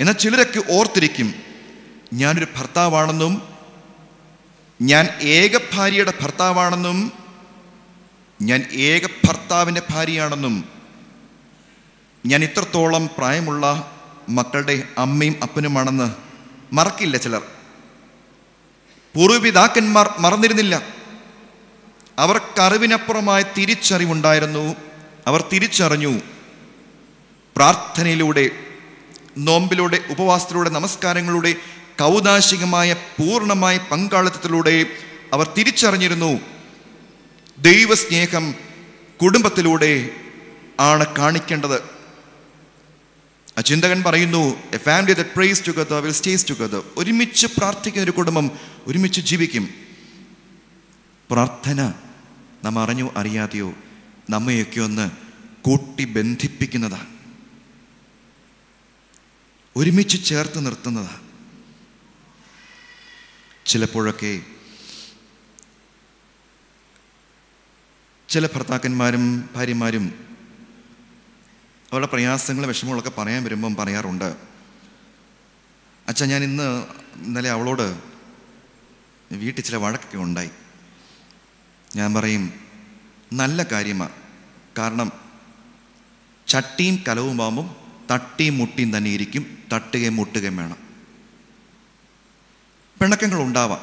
എന്നാൽ ചിലരൊക്കെ ഓർത്തിരിക്കും ഞാനൊരു ഭർത്താവാണെന്നും ഞാൻ ഏക ഭാര്യയുടെ ഭർത്താവാണെന്നും ഞാൻ ഏക ഭർത്താവിൻ്റെ ഭാര്യയാണെന്നും ഞാൻ ഇത്രത്തോളം പ്രായമുള്ള മക്കളുടെ അമ്മയും അപ്പനുമാണെന്ന് മറക്കില്ല ചിലർ പൂർവപിതാക്കന്മാർ മറന്നിരുന്നില്ല അവർക്കറിവിനപ്പുറമായ തിരിച്ചറിവുണ്ടായിരുന്നു അവർ തിരിച്ചറിഞ്ഞു പ്രാർത്ഥനയിലൂടെ നോമ്പിലൂടെ ഉപവാസത്തിലൂടെ നമസ്കാരങ്ങളുടെ കൗതാശികമായ പൂർണ്ണമായ പങ്കാളിത്തത്തിലൂടെ അവർ തിരിച്ചറിഞ്ഞിരുന്നു ദൈവസ്നേഹം കുടുംബത്തിലൂടെ ആണ് കാണിക്കേണ്ടത് ആ ചിന്തകൻ പറയുന്നു a family that prays together will stays together ഒരുമിച്ച് പ്രാർത്ഥിക്കുന്ന ഒരു കുടുംബം ഒരുമിച്ച് ജീവിക്കും പ്രാർത്ഥന നാം അറിഞ്ഞോ അറിയാതെയോ നമ്മയൊക്കെ ഒന്ന് കൂട്ടി ബന്ധിപ്പിക്കുന്നതാണ് ഒരുമിച്ച് ചേർത്ത് നിർത്തുന്നതാ ചിലപ്പോഴൊക്കെ ചില ഭർത്താക്കന്മാരും ഭാര്യമാരും അവരുടെ പ്രയാസങ്ങൾ വിഷമങ്ങളൊക്കെ പറയാൻ വരുമ്പം പറയാറുണ്ട് അച്ഛാ ഞാൻ ഇന്ന് ഇന്നലെ അവളോട് വീട്ടിൽ ചില വഴക്കൊക്കെ ഉണ്ടായി ഞാൻ പറയും നല്ല കാര്യമാണ് കാരണം ചട്ടിയും കലവും പാമ്പും തട്ടിയും മുട്ടിയും തന്നെ ഇരിക്കും തട്ടുകയും മുട്ടുകയും വേണം പിണക്കങ്ങൾ ഉണ്ടാവാം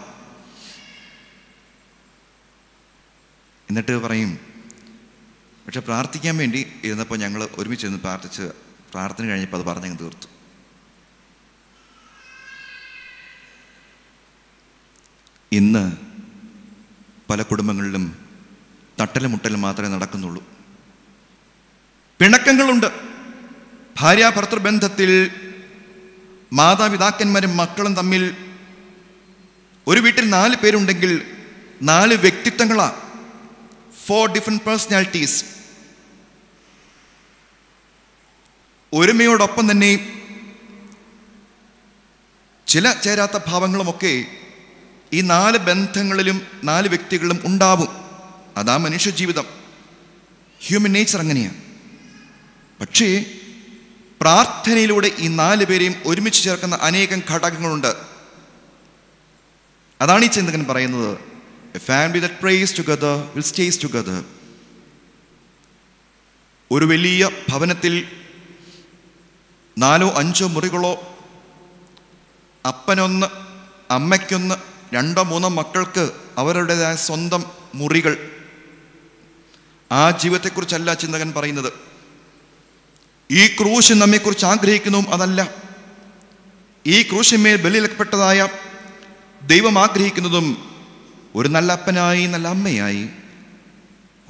എന്നിട്ട് പറയും പക്ഷെ പ്രാർത്ഥിക്കാൻ വേണ്ടി ഇരുന്നപ്പോൾ ഞങ്ങൾ ഒരുമിച്ച് ഇരുന്ന് പ്രാർത്ഥിച്ച് പ്രാർത്ഥന കഴിഞ്ഞപ്പോൾ അത് പറഞ്ഞങ്ങ് തീർത്തു ഇന്ന് പല കുടുംബങ്ങളിലും തട്ടലും മുട്ടലും മാത്രമേ നടക്കുന്നുള്ളൂ പിണക്കങ്ങളുണ്ട് ഭാര്യാഭർത്തൃബന്ധത്തിൽ മാതാപിതാക്കന്മാരും മക്കളും തമ്മിൽ ഒരു വീട്ടിൽ നാല് പേരുണ്ടെങ്കിൽ നാല് വ്യക്തിത്വങ്ങളാണ് ഫോർ ഡിഫറെൻറ്റ് പേഴ്സണാലിറ്റീസ് ഒരുമയോടൊപ്പം തന്നെ ചില ചേരാത്ത ഭാവങ്ങളുമൊക്കെ ഈ നാല് ബന്ധങ്ങളിലും നാല് വ്യക്തികളിലും ഉണ്ടാവും അതാ മനുഷ്യജീവിതം ഹ്യൂമൻ നേച്ചർ അങ്ങനെയാണ് പക്ഷേ പ്രാർത്ഥനയിലൂടെ ഈ നാല് പേരെയും ഒരുമിച്ച് ചേർക്കുന്ന അനേകം ഘടകങ്ങളുണ്ട് അതാണ് ഈ ചിന്തകൻ പറയുന്നത് a family the prays together will stays together ഒരു വലിയ ഭവനത്തിൽ നാലോ അഞ്ചോ മുറികളോ അപ്പനൊന്ന് അമ്മയ്ക്കൊന്ന് രണ്ടോ മൂന്നോ മക്കൾക്ക് അവരുടേതായ സ്വന്തം മുറികൾ ആ ജീവിതത്തെക്കുറിച്ചല്ല ചിന്തകൻ പറയുന്നത് ഈ ക്രൂശ് നമ്മെക്കുറിച്ച് ആഗ്രഹിക്കുന്നതും അതല്ല ഈ ക്രൂശിന്മേൽ ബലിയിലപ്പെട്ടതായ ദൈവം ആഗ്രഹിക്കുന്നതും ഒരു നല്ല അപ്പനായി നല്ല അമ്മയായി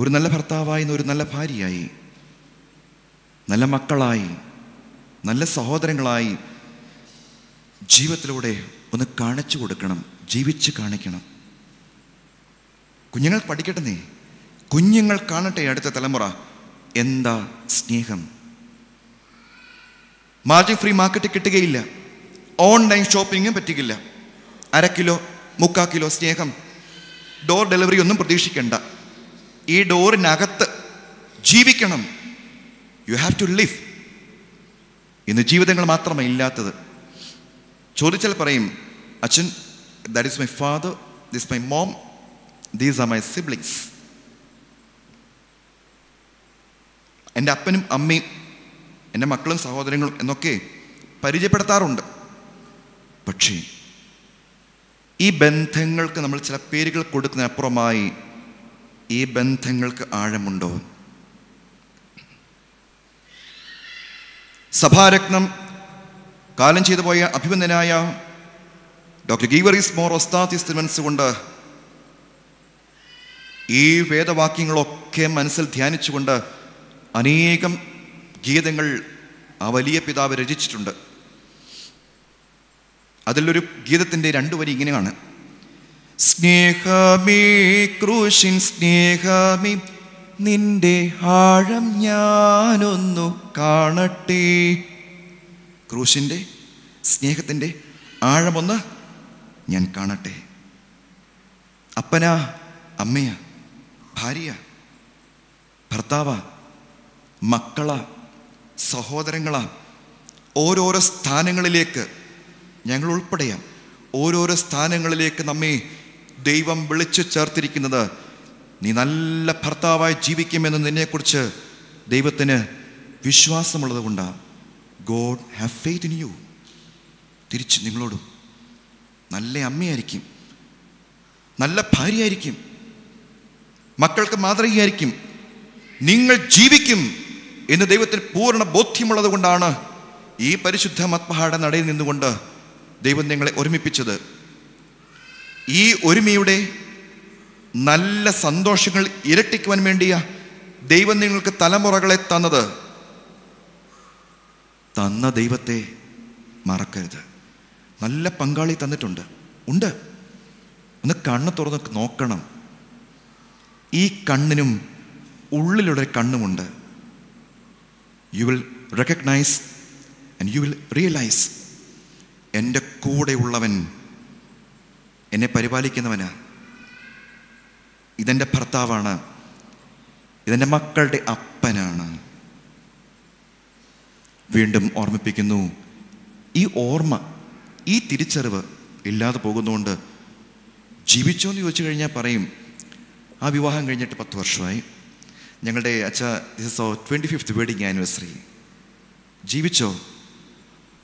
ഒരു നല്ല ഭർത്താവായി ഒരു നല്ല ഭാര്യയായി നല്ല മക്കളായി നല്ല സഹോദരങ്ങളായി ജീവിതത്തിലൂടെ ഒന്ന് കാണിച്ചു കൊടുക്കണം ജീവിച്ച് കാണിക്കണം കുഞ്ഞുങ്ങൾ പഠിക്കട്ടെ നീ കുഞ്ഞുങ്ങൾ കാണട്ടെ അടുത്ത തലമുറ എന്താ സ്നേഹം മാർജിൻ ഫ്രീ മാർക്കറ്റ് കിട്ടുകയില്ല ഓൺലൈൻ ഷോപ്പിങ്ങും പറ്റുകയില്ല അര കിലോ മുക്കാ കിലോ സ്നേഹം ഡോർ ഡെലിവറി ഒന്നും പ്രതീക്ഷിക്കേണ്ട ഈ ഡോറിനകത്ത് ജീവിക്കണം യു ഹാവ് ടു ലിവ് ഇന്ന് ജീവിതങ്ങൾ മാത്രമേ ഇല്ലാത്തത് ചോദിച്ചാൽ പറയും അച്ഛൻ that is my father this my mom these are my siblings എൻ്റെ അപ്പനും അമ്മയും എൻ്റെ മക്കളും സഹോദരങ്ങളും എന്നൊക്കെ പരിചയപ്പെടുത്താറുണ്ട് പക്ഷേ ഈ ബന്ധങ്ങൾക്ക് നമ്മൾ ചില പേരുകൾ കൊടുക്കുന്നതിനപ്പുറമായി ഈ ബന്ധങ്ങൾക്ക് ആഴമുണ്ടോ സഭാരത്നം കാലം ചെയ്തു പോയ അഭിമന്യനായ ഡോക്ടർ ഗീവറിസ് മോർ ഒസ്താത്തിസ് തിരുമൻസ് കൊണ്ട് ഈ വേദവാക്യങ്ങളൊക്കെ മനസ്സിൽ ധ്യാനിച്ചുകൊണ്ട് അനേകം ഗീതങ്ങൾ ആ വലിയ പിതാവ് രചിച്ചിട്ടുണ്ട് അതിലൊരു ഗീതത്തിൻ്റെ രണ്ടു വരി ഇങ്ങനെയാണ് സ്നേഹമേ ക്രൂശിൻ സ്നേഹമേ നിന്റെ ആഴം ഞാനൊന്നു കാണട്ടെ ക്രൂശിൻ്റെ സ്നേഹത്തിൻ്റെ ആഴമൊന്ന് ഞാൻ കാണട്ടെ അപ്പനാ അമ്മയാ ഭാര്യ ഭർത്താവ മക്കള സഹോദരങ്ങളാ ഓരോരോ സ്ഥാനങ്ങളിലേക്ക് ഞങ്ങൾ ഉൾപ്പെടെയും ഓരോരോ സ്ഥാനങ്ങളിലേക്ക് നമ്മെ ദൈവം വിളിച്ചു ചേർത്തിരിക്കുന്നത് നീ നല്ല ഭർത്താവായി ജീവിക്കുമെന്ന് നിന്നെക്കുറിച്ച് ദൈവത്തിന് വിശ്വാസമുള്ളത് കൊണ്ടാണ് God have faith in you തിരിച്ച് നിങ്ങളോടും നല്ല അമ്മയായിരിക്കും നല്ല ഭാര്യയായിരിക്കും മക്കൾക്ക് മാതൃകയായിരിക്കും നിങ്ങൾ ജീവിക്കും എന്ന് ദൈവത്തിന് പൂർണ്ണ ബോധ്യമുള്ളത് കൊണ്ടാണ് ഈ പരിശുദ്ധ മത്മഹാടെ നടയിൽ നിന്നുകൊണ്ട് ദൈവം നിങ്ങളെ ഒരുമിപ്പിച്ചത് ഈ ഒരുമയുടെ നല്ല സന്തോഷങ്ങൾ ഇരട്ടിക്കുവാൻ വേണ്ടിയ ദൈവം നിങ്ങൾക്ക് തലമുറകളെ തന്നത് തന്ന ദൈവത്തെ മറക്കരുത് നല്ല പങ്കാളി തന്നിട്ടുണ്ട് ഉണ്ട് ഒന്ന് കണ്ണ് തുറന്ന് നോക്കണം ഈ കണ്ണിനും ഉള്ളിലൊരു കണ്ണുമുണ്ട് you will recognise and you will realise എൻ്റെ കൂടെയുള്ളവൻ എന്നെ പരിപാലിക്കുന്നവനാ ഇതെൻ്റെ ഭർത്താവാണ് ഇതെൻ്റെ മക്കളുടെ അപ്പനാണ് വീണ്ടും ഓർമ്മിപ്പിക്കുന്നു ഈ ഓർമ്മ ഈ തിരിച്ചറിവ് ഇല്ലാതെ പോകുന്നതുകൊണ്ട് ജീവിച്ചോ എന്ന് ചോദിച്ചു കഴിഞ്ഞാൽ പറയും ആ വിവാഹം കഴിഞ്ഞിട്ട് പത്ത് വർഷമായി ഞങ്ങളുടെ അച്ഛ this is oh twenty fifth wedding anniversary ജീവിച്ചോ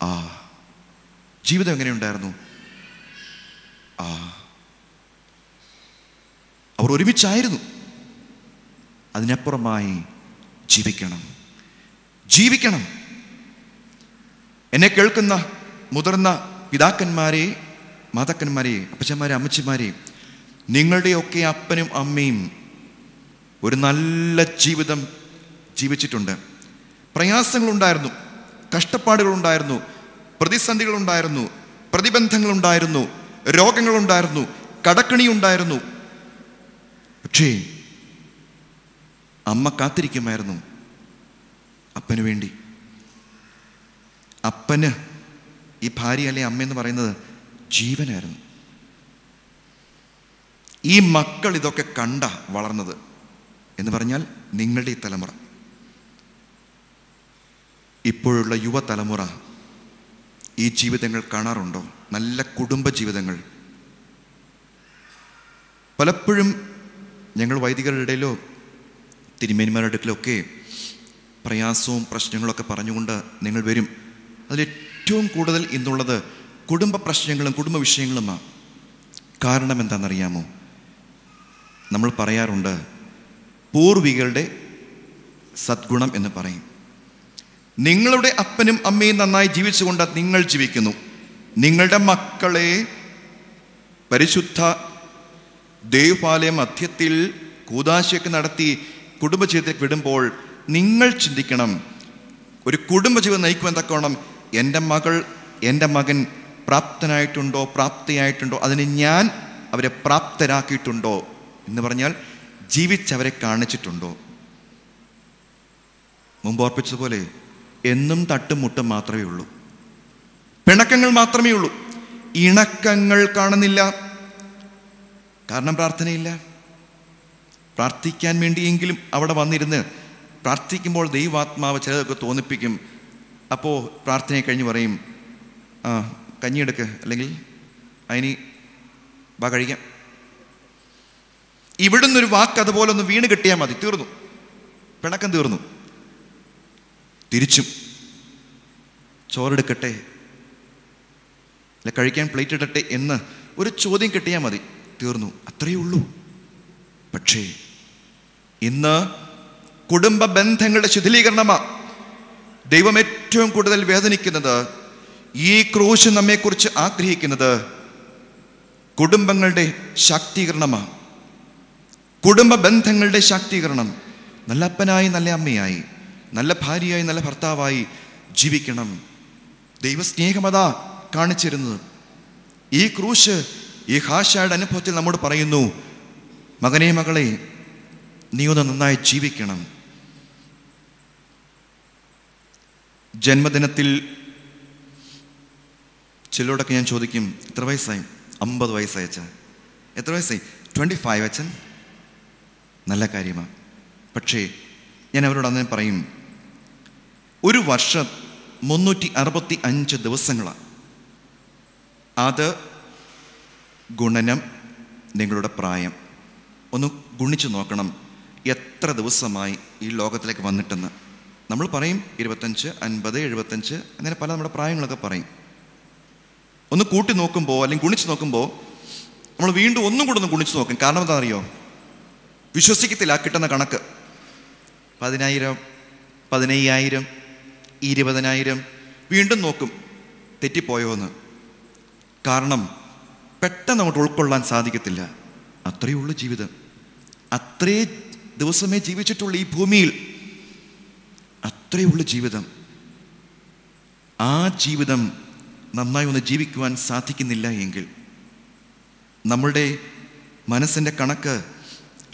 ആ ജീവിതം എങ്ങനെയുണ്ടായിരുന്നു ആ അവർ ഒരുമിച്ചായിരുന്നു അതിനപ്പുറമായി ജീവിക്കണം ജീവിക്കണം എന്നെ കേൾക്കുന്ന മുതിർന്ന പിതാക്കന്മാരെ മാതാക്കന്മാരെ അപ്പച്ചന്മാരെ അമ്മച്ചിമാരെ നിങ്ങളുടെയൊക്കെ അപ്പനും അമ്മയും ഒരു നല്ല ജീവിതം ജീവിച്ചിട്ടുണ്ട് പ്രയാസങ്ങളുണ്ടായിരുന്നു കഷ്ടപ്പാടുകളുണ്ടായിരുന്നു പ്രതിസന്ധികളുണ്ടായിരുന്നു പ്രതിബന്ധങ്ങളുണ്ടായിരുന്നു രോഗങ്ങളുണ്ടായിരുന്നു കടക്കണി ഉണ്ടായിരുന്നു പക്ഷേ അമ്മ കാത്തിരിക്കുമായിരുന്നു അപ്പന് വേണ്ടി അപ്പന് ഈ ഭാര്യ അല്ലെ അമ്മ എന്ന് പറയുന്നത് ജീവനായിരുന്നു ഈ മക്കൾ ഇതൊക്കെ കണ്ട വളർന്നത് എന്ന് പറഞ്ഞാൽ നിങ്ങളുടെ ഈ തലമുറ ഇപ്പോഴുള്ള യുവതലമുറ ഈ ജീവിതങ്ങൾ കാണാറുണ്ടോ നല്ല കുടുംബ ജീവിതങ്ങൾ പലപ്പോഴും ഞങ്ങൾ വൈദികരുടെ ഇടയിലോ തിരുമേനിമാരുടെ അടുക്കലൊക്കെ പ്രയാസവും പ്രശ്നങ്ങളൊക്കെ പറഞ്ഞുകൊണ്ട് നിങ്ങൾ വരും അതിലേറ്റവും കൂടുതൽ ഇന്നുള്ളത് കുടുംബ പ്രശ്നങ്ങളും കുടുംബ വിഷയങ്ങളുമാണ് കാരണം എന്താണെന്നറിയാമോ നമ്മൾ പറയാറുണ്ട് പൂർവികളുടെ സദ്ഗുണം എന്ന് പറയും നിങ്ങളുടെ അപ്പനും അമ്മയും നന്നായി ജീവിച്ചുകൊണ്ട് നിങ്ങൾ ജീവിക്കുന്നു നിങ്ങളുടെ മക്കളെ പരിശുദ്ധ ദേവാലയ മധ്യത്തിൽ കൂതാശയൊക്കെ നടത്തി കുടുംബജീവിതത്തിലേക്ക് വിടുമ്പോൾ നിങ്ങൾ ചിന്തിക്കണം ഒരു കുടുംബജീവിതം നയിക്കുവാൻ തക്കോണം എൻ്റെ മകൾ എൻ്റെ മകൻ പ്രാപ്തനായിട്ടുണ്ടോ പ്രാപ്തിയായിട്ടുണ്ടോ അതിന് ഞാൻ അവരെ പ്രാപ്തരാക്കിയിട്ടുണ്ടോ എന്ന് പറഞ്ഞാൽ ജീവിച്ചവരെ കാണിച്ചിട്ടുണ്ടോ മുമ്പ് ഓർപ്പിച്ചതുപോലെ എന്നും തട്ടുമുട്ടും മാത്രമേ ഉള്ളൂ പിണക്കങ്ങൾ മാത്രമേ ഉള്ളൂ ഇണക്കങ്ങൾ കാണുന്നില്ല കാരണം പ്രാർത്ഥനയില്ല പ്രാർത്ഥിക്കാൻ വേണ്ടിയെങ്കിലും അവിടെ വന്നിരുന്ന് പ്രാർത്ഥിക്കുമ്പോൾ ദൈവാത്മാവ് ചിലതൊക്കെ തോന്നിപ്പിക്കും അപ്പോൾ പ്രാർത്ഥനയെ കഴിഞ്ഞ് പറയും ആ കഞ്ഞിയെടുക്ക് അല്ലെങ്കിൽ അതിന് വാ കഴിക്കാം ഇവിടുന്നൊരു വാക്ക് അതുപോലെ ഒന്ന് വീണ് കിട്ടിയാൽ മതി തീർന്നു പിണക്കം തീർന്നു തിരിച്ചും ചോറെടുക്കട്ടെ അല്ല കഴിക്കാൻ പ്ലേറ്റ് ഇടട്ടെ എന്ന് ഒരു ചോദ്യം കിട്ടിയാൽ മതി തീർന്നു അത്രയേ ഉള്ളൂ പക്ഷേ ഇന്ന് കുടുംബ ബന്ധങ്ങളുടെ ശിഥിലീകരണമാ ദൈവം ഏറ്റവും കൂടുതൽ വേദനിക്കുന്നത് ഈ ക്രൂശ് നമ്മെക്കുറിച്ച് ആഗ്രഹിക്കുന്നത് കുടുംബങ്ങളുടെ ശാക്തീകരണമാണ് കുടുംബ ബന്ധങ്ങളുടെ ശാക്തീകരണം നല്ല അപ്പനായി നല്ല അമ്മയായി നല്ല ഭാര്യയായി നല്ല ഭർത്താവായി ജീവിക്കണം ദൈവസ്നേഹമതാ കാണിച്ചിരുന്നത് ഈ ക്രൂശ് ഈ ഹാഷയുടെ അനുഭവത്തിൽ നമ്മോട് പറയുന്നു മകനെ മകളെ നീ ഒന്ന് നന്നായി ജീവിക്കണം ജന്മദിനത്തിൽ ചിലരോടൊക്കെ ഞാൻ ചോദിക്കും എത്ര വയസ്സായി അമ്പത് വയസ്സായി അച്ഛൻ എത്ര വയസ്സായി ട്വൻറ്റി ഫൈവ് അച്ഛൻ നല്ല കാര്യമാണ് പക്ഷേ ഞാൻ അവരോട് അന്നേ പറയും ഒരു വർഷം മുന്നൂറ്റി അറുപത്തി അഞ്ച് ദിവസങ്ങളാണ് അത് ഗുണനം നിങ്ങളുടെ പ്രായം ഒന്ന് ഗുണിച്ചു നോക്കണം എത്ര ദിവസമായി ഈ ലോകത്തിലേക്ക് വന്നിട്ടെന്ന് നമ്മൾ പറയും ഇരുപത്തഞ്ച് അൻപത് എഴുപത്തഞ്ച് അങ്ങനെ പല നമ്മുടെ പ്രായങ്ങളൊക്കെ പറയും ഒന്ന് കൂട്ടി നോക്കുമ്പോൾ അല്ലെങ്കിൽ ഗുണിച്ച് നോക്കുമ്പോൾ നമ്മൾ വീണ്ടും ഒന്നും കൂടെ ഒന്ന് ഗുണിച്ച് നോക്കും കാരണം എന്താ അറിയോ വിശ്വസിക്കത്തില്ല കിട്ടുന്ന കണക്ക് പതിനായിരം പതിനയ്യായിരം ഇരുപതിനായിരം വീണ്ടും നോക്കും തെറ്റിപ്പോയോ എന്ന് കാരണം പെട്ടെന്ന് അങ്ങോട്ട് ഉൾക്കൊള്ളാൻ സാധിക്കത്തില്ല അത്രയേ ഉള്ളൂ ജീവിതം അത്രേ ദിവസമേ ജീവിച്ചിട്ടുള്ള ഈ ഭൂമിയിൽ അത്രയേ ഉള്ളൂ ജീവിതം ആ ജീവിതം നന്നായി ഒന്ന് ജീവിക്കുവാൻ സാധിക്കുന്നില്ല എങ്കിൽ നമ്മളുടെ മനസ്സിൻ്റെ കണക്ക്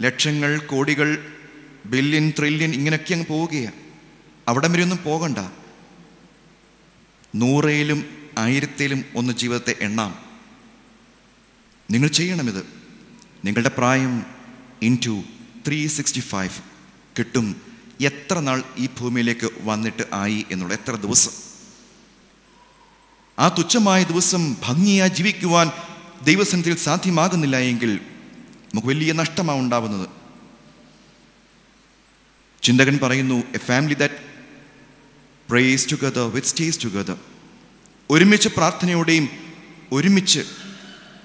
ലക്ഷങ്ങൾ കോടികൾ ബില്യൻ ട്രില്യൺ ഇങ്ങനെയൊക്കെ അങ്ങ് പോവുകയാണ് അവിടം വരെ ഒന്നും പോകണ്ട നൂറയിലും ആയിരത്തിലും ഒന്ന് ജീവിതത്തെ എണ്ണാം നിങ്ങൾ ചെയ്യണം ഇത് നിങ്ങളുടെ പ്രായം into three sixty five കിട്ടും എത്ര നാൾ ഈ ഭൂമിയിലേക്ക് വന്നിട്ട് ആയി എന്നുള്ള എത്ര ദിവസം ആ തുച്ഛമായ ദിവസം ഭംഗിയായി ജീവിക്കുവാൻ ദൈവസന്നിധിയിൽ സാധ്യമാകുന്നില്ല എങ്കിൽ നമുക്ക് വലിയ നഷ്ടമാണ് ഉണ്ടാവുന്നത് ചിന്തകൻ പറയുന്നു a family that prays together with stays together ഒരുമിച്ച് പ്രാർത്ഥനയോടെയും ഒരുമിച്ച്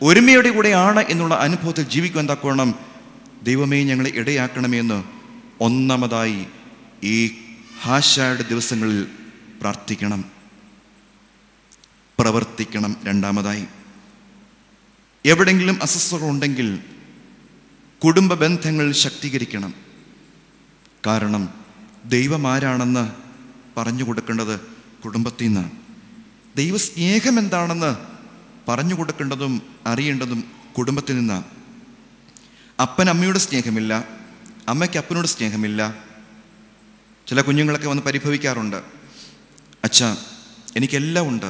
ഒരുമയുടെ കൂടെയാണ് എന്നുള്ള അനുഭവത്തിൽ ജീവിക്കാൻ തക്കോണം ദൈവമേ ഞങ്ങളെ ഇടയാക്കണമെന്ന് ഒന്നാമതായി ഈ ഹാഷായുടെ ദിവസങ്ങളിൽ പ്രാർത്ഥിക്കണം പ്രവർത്തിക്കണം രണ്ടാമതായി എവിടെങ്കിലും ഉണ്ടെങ്കിൽ കുടുംബ ബന്ധങ്ങൾ ശക്തീകരിക്കണം കാരണം ദൈവം ആരാണെന്ന് പറഞ്ഞു കൊടുക്കേണ്ടത് കുടുംബത്തിൽ നിന്നാണ് ദൈവസ്നേഹം എന്താണെന്ന് പറഞ്ഞു കൊടുക്കേണ്ടതും അറിയേണ്ടതും കുടുംബത്തിൽ നിന്നാണ് അപ്പൻ അമ്മയോട് സ്നേഹമില്ല അമ്മയ്ക്ക് അപ്പനോട് സ്നേഹമില്ല ചില കുഞ്ഞുങ്ങളൊക്കെ വന്ന് പരിഭവിക്കാറുണ്ട് അച്ഛ എനിക്കെല്ലാം ഉണ്ട്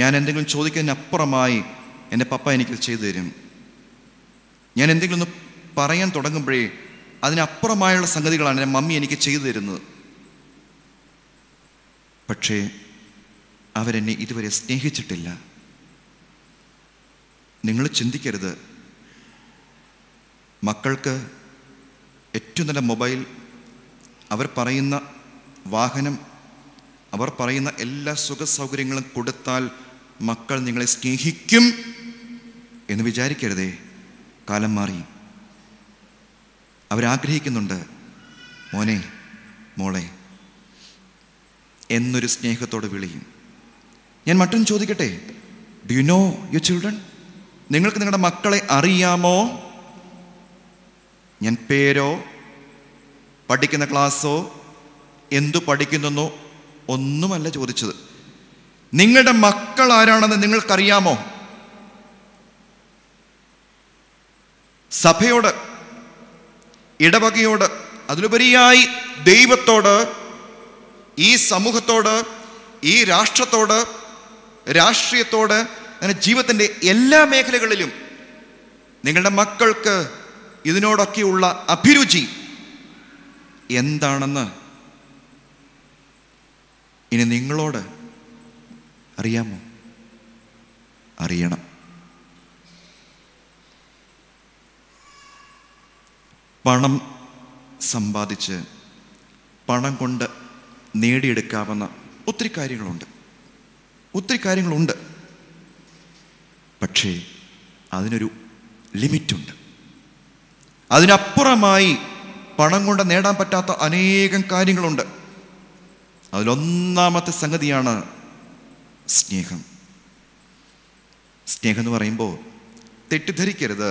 ഞാൻ എന്തെങ്കിലും ചോദിക്കുന്നതിനപ്പുറമായി എൻ്റെ പപ്പ എനിക്ക് ചെയ്തു തരും ഞാൻ എന്തെങ്കിലും ഒന്ന് പറയാൻ തുടങ്ങുമ്പോഴേ അതിനപ്പുറമായുള്ള സംഗതികളാണ് എൻ്റെ മമ്മി എനിക്ക് ചെയ്തു തരുന്നത് പക്ഷേ അവരെന്നെ ഇതുവരെ സ്നേഹിച്ചിട്ടില്ല നിങ്ങൾ ചിന്തിക്കരുത് മക്കൾക്ക് ഏറ്റവും നല്ല മൊബൈൽ അവർ പറയുന്ന വാഹനം അവർ പറയുന്ന എല്ലാ സുഖ സൗകര്യങ്ങളും കൊടുത്താൽ മക്കൾ നിങ്ങളെ സ്നേഹിക്കും എന്ന് വിചാരിക്കരുതേ കാലം മാറി അവരാഗ്രഹിക്കുന്നുണ്ട് മോനെ മോളെ എന്നൊരു സ്നേഹത്തോടെ വിളിയും ഞാൻ മറ്റൊന്ന് ചോദിക്കട്ടെ do you know you children നിങ്ങൾക്ക് നിങ്ങളുടെ മക്കളെ അറിയാമോ ഞാൻ പേരോ പഠിക്കുന്ന ക്ലാസ്സോ എന്തു പഠിക്കുന്നെന്നോ ഒന്നുമല്ല ചോദിച്ചത് നിങ്ങളുടെ മക്കൾ ആരാണെന്ന് നിങ്ങൾക്കറിയാമോ സഭയോട് ഇടവകയോട് അതിലുപരിയായി ദൈവത്തോട് ഈ സമൂഹത്തോട് ഈ രാഷ്ട്രത്തോട് രാഷ്ട്രീയത്തോട് അങ്ങനെ ജീവിതത്തിൻ്റെ എല്ലാ മേഖലകളിലും നിങ്ങളുടെ മക്കൾക്ക് ഇതിനോടൊക്കെയുള്ള അഭിരുചി എന്താണെന്ന് ഇനി നിങ്ങളോട് അറിയാമോ അറിയണം പണം സമ്പാദിച്ച് പണം കൊണ്ട് നേടിയെടുക്കാവുന്ന ഒത്തിരി കാര്യങ്ങളുണ്ട് ഒത്തിരി കാര്യങ്ങളുണ്ട് പക്ഷേ അതിനൊരു ലിമിറ്റുണ്ട് അതിനപ്പുറമായി പണം കൊണ്ട് നേടാൻ പറ്റാത്ത അനേകം കാര്യങ്ങളുണ്ട് അതിലൊന്നാമത്തെ സംഗതിയാണ് സ്നേഹം സ്നേഹം എന്ന് പറയുമ്പോൾ തെറ്റിദ്ധരിക്കരുത്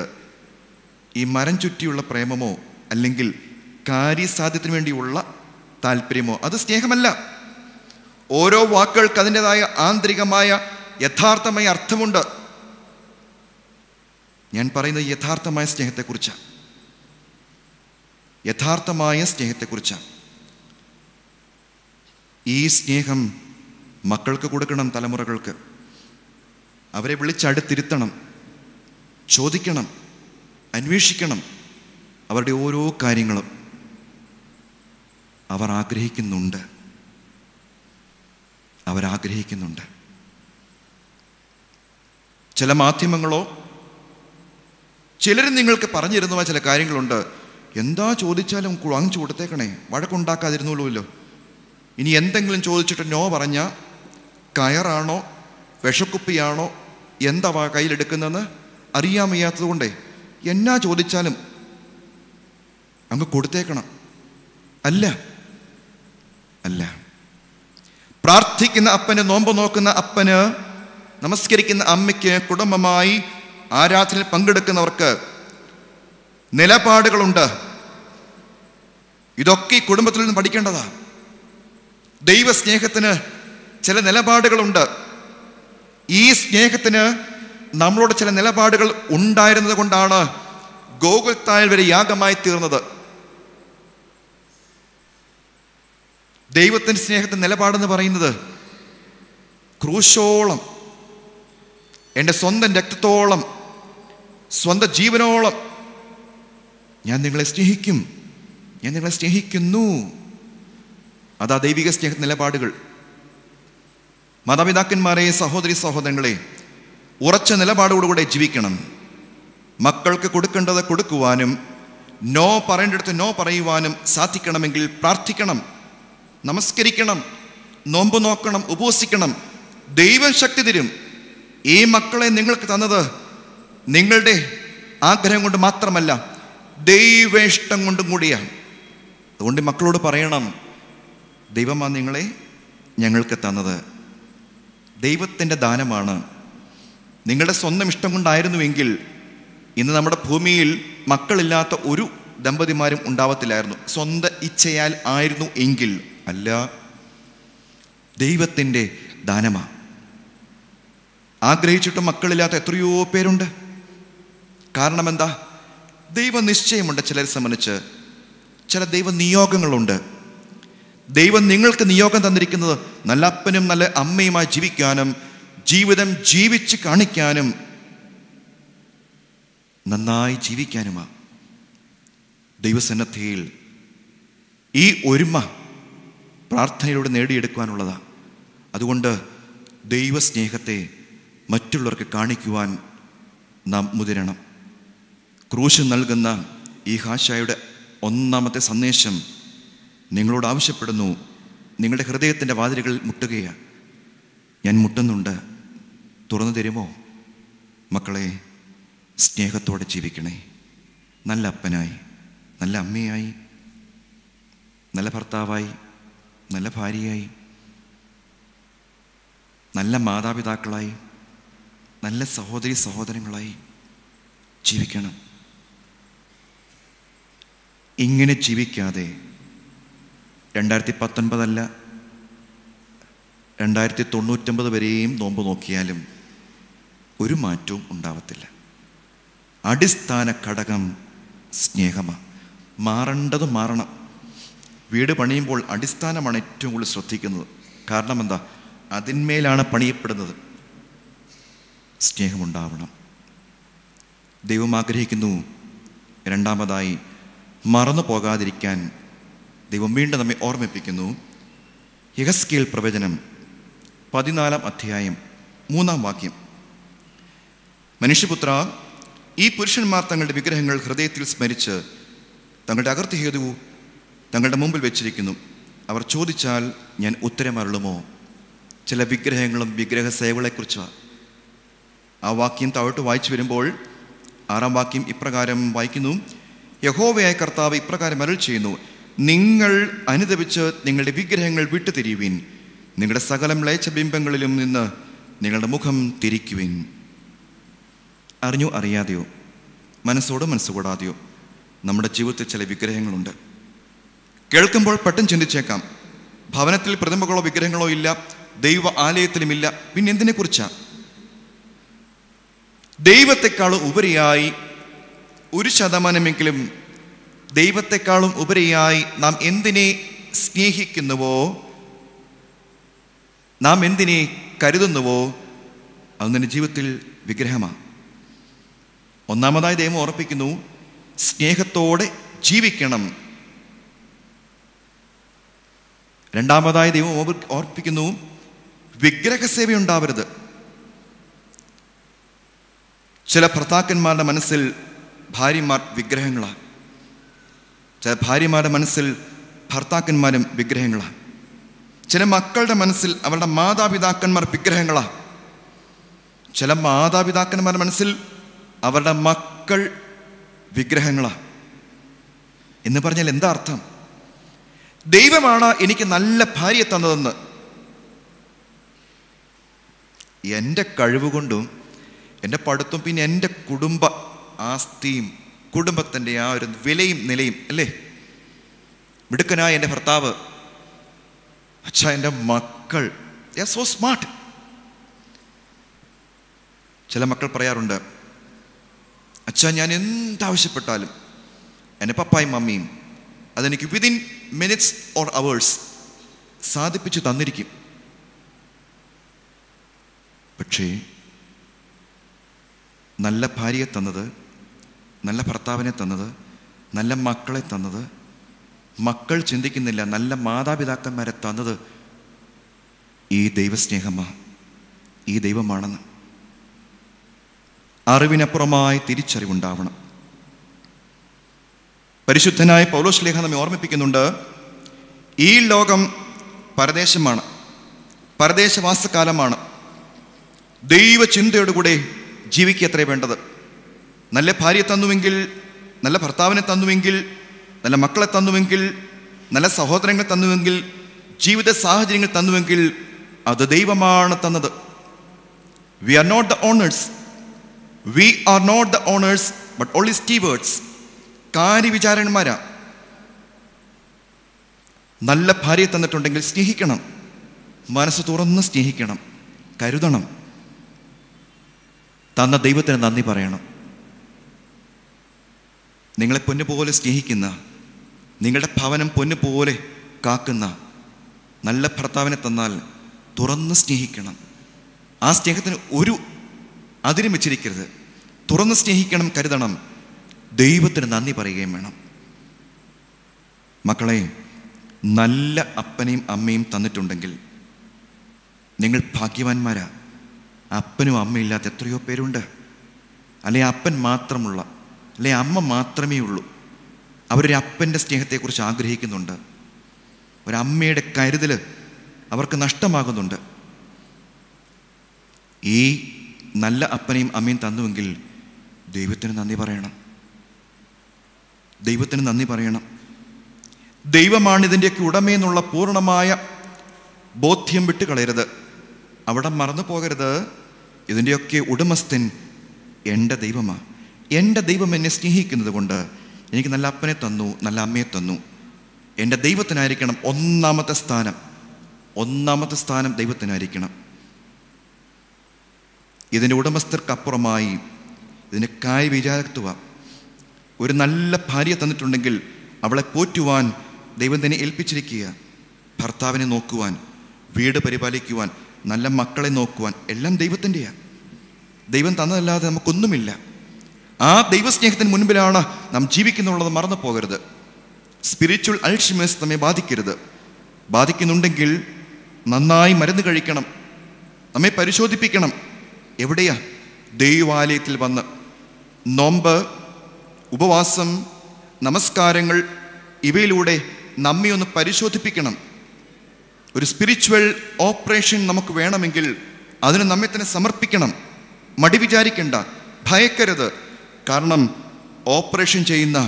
ഈ മരം ചുറ്റിയുള്ള പ്രേമമോ അല്ലെങ്കിൽ കാര്യസാധ്യത്തിന് വേണ്ടിയുള്ള താല്പര്യമോ അത് സ്നേഹമല്ല ഓരോ വാക്കുകൾക്ക് അതിൻ്റെതായ ആന്തരികമായ യഥാർത്ഥമായ അർത്ഥമുണ്ട് ഞാൻ പറയുന്നത് യഥാർത്ഥമായ സ്നേഹത്തെക്കുറിച്ചാണ് യഥാർത്ഥമായ സ്നേഹത്തെക്കുറിച്ചാണ് ഈ സ്നേഹം മക്കൾക്ക് കൊടുക്കണം തലമുറകൾക്ക് അവരെ വിളിച്ചടുത്തിരുത്തണം ചോദിക്കണം അന്വേഷിക്കണം അവരുടെ ഓരോ കാര്യങ്ങളും അവർ ആഗ്രഹിക്കുന്നുണ്ട് അവരാഗ്രഹിക്കുന്നുണ്ട് ചില മാധ്യമങ്ങളോ ചിലരും നിങ്ങൾക്ക് പറഞ്ഞിരുന്നു ചില കാര്യങ്ങളുണ്ട് എന്താ ചോദിച്ചാലും വാങ്ങിച്ചു കൊടുത്തേക്കണേ വഴക്കുണ്ടാക്കാതിരുന്നുള്ളൂല്ലോ ഇനി എന്തെങ്കിലും ചോദിച്ചിട്ട് നോ പറഞ്ഞ കയറാണോ വിഷക്കുപ്പിയാണോ എന്താ കയ്യിലെടുക്കുന്നതെന്ന് അറിയാൻ വയ്യാത്തതുകൊണ്ടേ എന്നാ ചോദിച്ചാലും അങ്ങ് കൊടുത്തേക്കണം അല്ല അല്ല പ്രാർത്ഥിക്കുന്ന അപ്പന് നോമ്പ് നോക്കുന്ന അപ്പന് നമസ്കരിക്കുന്ന അമ്മയ്ക്ക് കുടുംബമായി ആരാധനയിൽ പങ്കെടുക്കുന്നവർക്ക് നിലപാടുകളുണ്ട് ഇതൊക്കെ ഈ കുടുംബത്തിൽ നിന്ന് പഠിക്കേണ്ടതാണ് ദൈവസ്നേഹത്തിന് ചില നിലപാടുകളുണ്ട് ഈ സ്നേഹത്തിന് നമ്മളോട് ചില നിലപാടുകൾ ഉണ്ടായിരുന്നത് കൊണ്ടാണ് ഗോകുൽത്തായൽ വരെ യാഗമായി തീർന്നത് ദൈവത്തിൻ്റെ സ്നേഹത്തെ നിലപാടെന്ന് പറയുന്നത് ക്രൂശോളം എൻ്റെ സ്വന്തം രക്തത്തോളം സ്വന്തം ജീവനോളം ഞാൻ നിങ്ങളെ സ്നേഹിക്കും ഞാൻ നിങ്ങളെ സ്നേഹിക്കുന്നു അതാ ദൈവിക സ്നേഹ നിലപാടുകൾ മാതാപിതാക്കന്മാരെ സഹോദരി സഹോദരങ്ങളെ ഉറച്ച നിലപാടോടുകൂടെ ജീവിക്കണം മക്കൾക്ക് കൊടുക്കേണ്ടത് കൊടുക്കുവാനും നോ പറയേണ്ടടുത്ത് നോ പറയുവാനും സാധിക്കണമെങ്കിൽ പ്രാർത്ഥിക്കണം നമസ്കരിക്കണം നോമ്പ് നോക്കണം ഉപവസിക്കണം ദൈവം ശക്തി തരും ഈ മക്കളെ നിങ്ങൾക്ക് തന്നത് നിങ്ങളുടെ ആഗ്രഹം കൊണ്ട് മാത്രമല്ല ദൈവേഷ്ടം കൊണ്ടും കൂടിയാണ് അതുകൊണ്ട് മക്കളോട് പറയണം ദൈവമാ നിങ്ങളെ ഞങ്ങൾക്ക് തന്നത് ദൈവത്തിൻ്റെ ദാനമാണ് നിങ്ങളുടെ സ്വന്തം ഇഷ്ടം കൊണ്ടായിരുന്നുവെങ്കിൽ ഇന്ന് നമ്മുടെ ഭൂമിയിൽ മക്കളില്ലാത്ത ഒരു ദമ്പതിമാരും ഉണ്ടാവത്തില്ലായിരുന്നു സ്വന്തം ഇച്ഛയാൽ ആയിരുന്നു എങ്കിൽ അല്ല ദൈവത്തിൻ്റെ ദാനമാ ആഗ്രഹിച്ചിട്ടും മക്കളില്ലാത്ത എത്രയോ പേരുണ്ട് കാരണം എന്താ ദൈവ നിശ്ചയമുണ്ട് ചിലരെ സംബന്ധിച്ച് ചില ദൈവ നിയോഗങ്ങളുണ്ട് ദൈവം നിങ്ങൾക്ക് നിയോഗം തന്നിരിക്കുന്നത് നല്ല അപ്പനും നല്ല അമ്മയുമായി ജീവിക്കാനും ജീവിതം ജീവിച്ച് കാണിക്കാനും നന്നായി ജീവിക്കാനുമാണ് ദൈവസന്നദ്ധയിൽ ഈ ഒരുമ പ്രാർത്ഥനയിലൂടെ നേടിയെടുക്കുവാനുള്ളതാണ് അതുകൊണ്ട് ദൈവസ്നേഹത്തെ മറ്റുള്ളവർക്ക് കാണിക്കുവാൻ നാം മുതിരണം ക്രൂശ് നൽകുന്ന ഈ ഹാഷായുടെ ഒന്നാമത്തെ സന്ദേശം നിങ്ങളോട് ആവശ്യപ്പെടുന്നു നിങ്ങളുടെ ഹൃദയത്തിൻ്റെ വാതിലുകൾ മുട്ടുകയാണ് ഞാൻ മുട്ടുന്നുണ്ട് തുറന്നു തരുമോ മക്കളെ സ്നേഹത്തോടെ ജീവിക്കണേ നല്ല അപ്പനായി നല്ല അമ്മയായി നല്ല ഭർത്താവായി നല്ല ഭാര്യയായി നല്ല മാതാപിതാക്കളായി നല്ല സഹോദരി സഹോദരങ്ങളായി ജീവിക്കണം ഇങ്ങനെ ജീവിക്കാതെ രണ്ടായിരത്തി പത്തൊൻപതല്ല രണ്ടായിരത്തി തൊണ്ണൂറ്റൊമ്പത് വരെയും നോമ്പ് നോക്കിയാലും ഒരു മാറ്റവും ഉണ്ടാവത്തില്ല അടിസ്ഥാന ഘടകം സ്നേഹമാണ് മാറേണ്ടത് മാറണം വീട് പണിയുമ്പോൾ അടിസ്ഥാനമാണ് ഏറ്റവും കൂടുതൽ ശ്രദ്ധിക്കുന്നത് കാരണം എന്താ അതിന്മേലാണ് പണിയപ്പെടുന്നത് സ്നേഹമുണ്ടാവണം ദൈവം ആഗ്രഹിക്കുന്നു രണ്ടാമതായി മറന്നു പോകാതിരിക്കാൻ ദൈവം വീണ്ടും നമ്മെ ഓർമ്മിപ്പിക്കുന്നു യഹസ്കേൽ പ്രവചനം പതിനാലാം അധ്യായം മൂന്നാം വാക്യം മനുഷ്യപുത്ര ഈ പുരുഷന്മാർ തങ്ങളുടെ വിഗ്രഹങ്ങൾ ഹൃദയത്തിൽ സ്മരിച്ച് തങ്ങളുടെ അകർത്തി ഹേതു തങ്ങളുടെ മുമ്പിൽ വെച്ചിരിക്കുന്നു അവർ ചോദിച്ചാൽ ഞാൻ ഉത്തരമരുളുമോ ചില വിഗ്രഹങ്ങളും വിഗ്രഹ സേവകളെക്കുറിച്ചാണ് ആ വാക്യം താഴോട്ട് വായിച്ചു വരുമ്പോൾ ആറാം വാക്യം ഇപ്രകാരം വായിക്കുന്നു യഹോവയായ കർത്താവ് ഇപ്രകാരം അരുൾ ചെയ്യുന്നു നിങ്ങൾ അനുദപിച്ച് നിങ്ങളുടെ വിഗ്രഹങ്ങൾ വിട്ടുതിരിയുവിൻ നിങ്ങളുടെ ലയച്ച ബിംബങ്ങളിലും നിന്ന് നിങ്ങളുടെ മുഖം തിരിക്കുവിൻ അറിഞ്ഞോ അറിയാതെയോ മനസ്സോടോ മനസ്സുകൂടാതെയോ നമ്മുടെ ജീവിതത്തിൽ ചില വിഗ്രഹങ്ങളുണ്ട് കേൾക്കുമ്പോൾ പെട്ടെന്ന് ചിന്തിച്ചേക്കാം ഭവനത്തിൽ പ്രതിമകളോ വിഗ്രഹങ്ങളോ ഇല്ല ദൈവ ആലയത്തിലുമില്ല പിന്നെ കുറിച്ചാണ് ദൈവത്തെക്കാളും ഉപരിയായി ഒരു ശതമാനമെങ്കിലും ദൈവത്തെക്കാളും ഉപരിയായി നാം എന്തിനെ സ്നേഹിക്കുന്നുവോ നാം എന്തിനെ കരുതുന്നുവോ അത് ജീവിതത്തിൽ വിഗ്രഹമാണ് ഒന്നാമതായി ദൈവം ഉറപ്പിക്കുന്നു സ്നേഹത്തോടെ ജീവിക്കണം രണ്ടാമതായി ദൈവം ഓർപ്പിക്കുന്നു വിഗ്രഹസേവ ഉണ്ടാവരുത് ചില ഭർത്താക്കന്മാരുടെ മനസ്സിൽ ഭാര്യമാർ വിഗ്രഹങ്ങളാണ് ചില ഭാര്യമാരുടെ മനസ്സിൽ ഭർത്താക്കന്മാരും വിഗ്രഹങ്ങളാണ് ചില മക്കളുടെ മനസ്സിൽ അവരുടെ മാതാപിതാക്കന്മാർ വിഗ്രഹങ്ങളാണ് ചില മാതാപിതാക്കന്മാരുടെ മനസ്സിൽ അവരുടെ മക്കൾ വിഗ്രഹങ്ങളാണ് എന്ന് പറഞ്ഞാൽ എന്താ അർത്ഥം ദൈവമാണ് എനിക്ക് നല്ല ഭാര്യ തന്നതെന്ന് എൻ്റെ കഴിവുകൊണ്ടും എൻ്റെ പഠിത്തം പിന്നെ എൻ്റെ കുടുംബ ആസ്തിയും കുടുംബത്തിൻ്റെ ആ ഒരു വിലയും നിലയും അല്ലേ മിടുക്കനായ എൻ്റെ ഭർത്താവ് അച്ഛ എൻ്റെ മക്കൾ സോ സ്മാർട്ട് ചില മക്കൾ പറയാറുണ്ട് അച്ഛ ഞാൻ എന്താവശ്യപ്പെട്ടാലും എൻ്റെ പപ്പായും മമ്മിയും അതെനിക്ക് വിതിൻ മിനിറ്റ്സ് ഓർ അവേഴ്സ് സാധിപ്പിച്ചു തന്നിരിക്കും പക്ഷേ നല്ല ഭാര്യയെ തന്നത് നല്ല ഭർത്താവിനെ തന്നത് നല്ല മക്കളെ തന്നത് മക്കൾ ചിന്തിക്കുന്നില്ല നല്ല മാതാപിതാക്കന്മാരെ തന്നത് ഈ ദൈവസ്നേഹമാണ് ഈ ദൈവമാണെന്ന് അറിവിനപ്പുറമായി തിരിച്ചറിവുണ്ടാവണം പരിശുദ്ധനായ പൗലോസ് ലേഖ നമ്മെ ഓർമ്മിപ്പിക്കുന്നുണ്ട് ഈ ലോകം പരദേശമാണ് പരദേശവാസക്കാലമാണ് ദൈവചിന്തയോടുകൂടെ ജീവിക്കുക അത്രേ വേണ്ടത് നല്ല ഭാര്യയെ തന്നുവെങ്കിൽ നല്ല ഭർത്താവിനെ തന്നുവെങ്കിൽ നല്ല മക്കളെ തന്നുവെങ്കിൽ നല്ല സഹോദരങ്ങളെ തന്നുവെങ്കിൽ ജീവിത സാഹചര്യങ്ങൾ തന്നുവെങ്കിൽ അത് ദൈവമാണ് തന്നത് we are not the owners we are not the owners but only stewards കാര്യവിചാരന്മാരാ നല്ല ഭാര്യയെ തന്നിട്ടുണ്ടെങ്കിൽ സ്നേഹിക്കണം മനസ്സ് തുറന്ന് സ്നേഹിക്കണം കരുതണം തന്ന ദൈവത്തിന് നന്ദി പറയണം നിങ്ങളെ പൊന്നു പോലെ സ്നേഹിക്കുന്ന നിങ്ങളുടെ ഭവനം പൊന്നു പോലെ കാക്കുന്ന നല്ല ഭർത്താവിനെ തന്നാൽ തുറന്ന് സ്നേഹിക്കണം ആ സ്നേഹത്തിന് ഒരു അതിരും വെച്ചിരിക്കരുത് തുറന്ന് സ്നേഹിക്കണം കരുതണം ദൈവത്തിന് നന്ദി പറയുകയും വേണം മക്കളെ നല്ല അപ്പനെയും അമ്മയും തന്നിട്ടുണ്ടെങ്കിൽ നിങ്ങൾ ഭാഗ്യവാന്മാരാ അപ്പനും അമ്മയില്ലാത്ത എത്രയോ പേരുണ്ട് അല്ലെ അപ്പൻ മാത്രമുള്ള അല്ലെ അമ്മ മാത്രമേ ഉള്ളൂ അവരൊരു അപ്പൻ്റെ സ്നേഹത്തെക്കുറിച്ച് ആഗ്രഹിക്കുന്നുണ്ട് ഒരമ്മയുടെ കരുതൽ അവർക്ക് നഷ്ടമാകുന്നുണ്ട് ഈ നല്ല അപ്പനെയും അമ്മയും തന്നുവെങ്കിൽ ദൈവത്തിന് നന്ദി പറയണം ദൈവത്തിന് നന്ദി പറയണം ദൈവമാണ് ഇതിൻ്റെയൊക്കെ ഉടമയെന്നുള്ള പൂർണ്ണമായ ബോധ്യം കളയരുത് അവിടെ മറന്നു പോകരുത് ഇതിൻ്റെയൊക്കെ ഉടമസ്ഥൻ എൻ്റെ ദൈവമാണ് എൻ്റെ ദൈവം എന്നെ സ്നേഹിക്കുന്നത് കൊണ്ട് എനിക്ക് നല്ല അപ്പനെ തന്നു നല്ല അമ്മയെ തന്നു എൻ്റെ ദൈവത്തിനായിരിക്കണം ഒന്നാമത്തെ സ്ഥാനം ഒന്നാമത്തെ സ്ഥാനം ദൈവത്തിനായിരിക്കണം ഇതിൻ്റെ ഉടമസ്ഥർക്കപ്പുറമായി ഇതിൻ്റെ കായ് വിചാരത്തുവാം ഒരു നല്ല ഭാര്യ തന്നിട്ടുണ്ടെങ്കിൽ അവളെ പോറ്റുവാൻ ദൈവം തന്നെ ഏൽപ്പിച്ചിരിക്കുക ഭർത്താവിനെ നോക്കുവാൻ വീട് പരിപാലിക്കുവാൻ നല്ല മക്കളെ നോക്കുവാൻ എല്ലാം ദൈവത്തിൻ്റെയാണ് ദൈവം തന്നതല്ലാതെ നമുക്കൊന്നുമില്ല ആ ദൈവസ്നേഹത്തിന് മുൻപിലാണ് നാം ജീവിക്കുന്നുള്ളത് മറന്നു പോകരുത് സ്പിരിച്വൽ അൾഷിമേഴ്സ് നമ്മെ ബാധിക്കരുത് ബാധിക്കുന്നുണ്ടെങ്കിൽ നന്നായി മരുന്ന് കഴിക്കണം നമ്മെ പരിശോധിപ്പിക്കണം എവിടെയാ ദൈവാലയത്തിൽ വന്ന് നോമ്പ് ഉപവാസം നമസ്കാരങ്ങൾ ഇവയിലൂടെ നമ്മെ ഒന്ന് പരിശോധിപ്പിക്കണം ഒരു സ്പിരിച്വൽ ഓപ്പറേഷൻ നമുക്ക് വേണമെങ്കിൽ അതിന് നമ്മെ തന്നെ സമർപ്പിക്കണം മടി വിചാരിക്കേണ്ട ഭയക്കരുത് കാരണം ഓപ്പറേഷൻ ചെയ്യുന്ന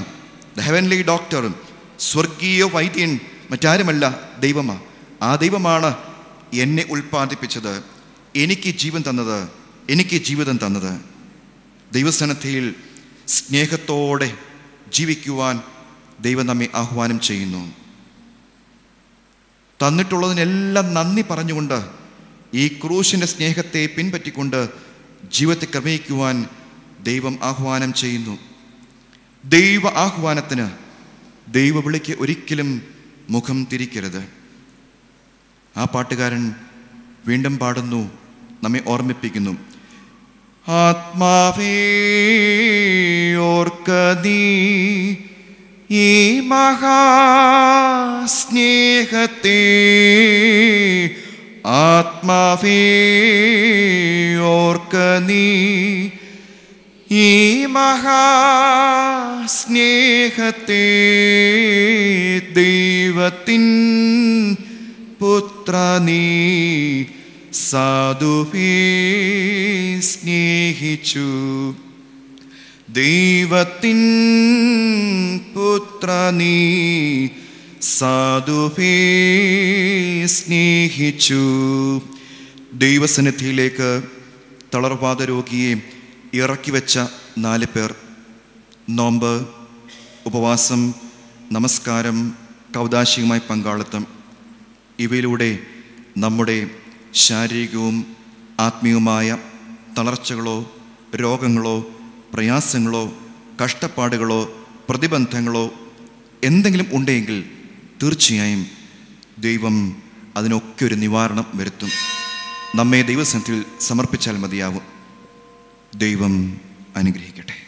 ഹെവൻലി ഡോക്ടറും സ്വർഗീയ വൈദ്യൻ മറ്റാരുമല്ല ദൈവമാ ആ ദൈവമാണ് എന്നെ ഉൽപ്പാദിപ്പിച്ചത് എനിക്ക് ജീവൻ തന്നത് എനിക്ക് ജീവിതം തന്നത് ദൈവസ്ഥാനത്തിൽ സ്നേഹത്തോടെ ജീവിക്കുവാൻ ദൈവം നമ്മെ ആഹ്വാനം ചെയ്യുന്നു തന്നിട്ടുള്ളതിനെല്ലാം നന്ദി പറഞ്ഞുകൊണ്ട് ഈ ക്രൂശിൻ്റെ സ്നേഹത്തെ പിൻപറ്റിക്കൊണ്ട് ജീവിതത്തെ ക്രമീക്കുവാൻ ദൈവം ആഹ്വാനം ചെയ്യുന്നു ദൈവ ആഹ്വാനത്തിന് വിളിക്ക് ഒരിക്കലും മുഖം തിരിക്കരുത് ആ പാട്ടുകാരൻ വീണ്ടും പാടുന്നു നമ്മെ ഓർമ്മിപ്പിക്കുന്നു ആത്മാവേയോർക്കതീ ഈ മഹാസ്നേഹത്തെ ആത്മാവേയോർക്കനീ ഈ മഹാസ്നേഹത്തെ ദൈവത്തിൻ പുത്രനീ സാധുവി സ്നേഹിച്ചു ദൈവത്തിൻ പുത്ര നീ സാധുവി സ്നേഹിച്ചു ദൈവസന്നിധിയിലേക്ക് തളർവാദ രോഗിയെ ഇറക്കി വെച്ച നാല് പേർ നോമ്പ് ഉപവാസം നമസ്കാരം കൗതാശികമായി പങ്കാളിത്തം ഇവയിലൂടെ നമ്മുടെ ശാരീരികവും ആത്മീയവുമായ തളർച്ചകളോ രോഗങ്ങളോ പ്രയാസങ്ങളോ കഷ്ടപ്പാടുകളോ പ്രതിബന്ധങ്ങളോ എന്തെങ്കിലും ഉണ്ടെങ്കിൽ തീർച്ചയായും ദൈവം അതിനൊക്കെ ഒരു നിവാരണം വരുത്തും നമ്മെ ദൈവസനത്തിൽ സമർപ്പിച്ചാൽ മതിയാവും ദൈവം അനുഗ്രഹിക്കട്ടെ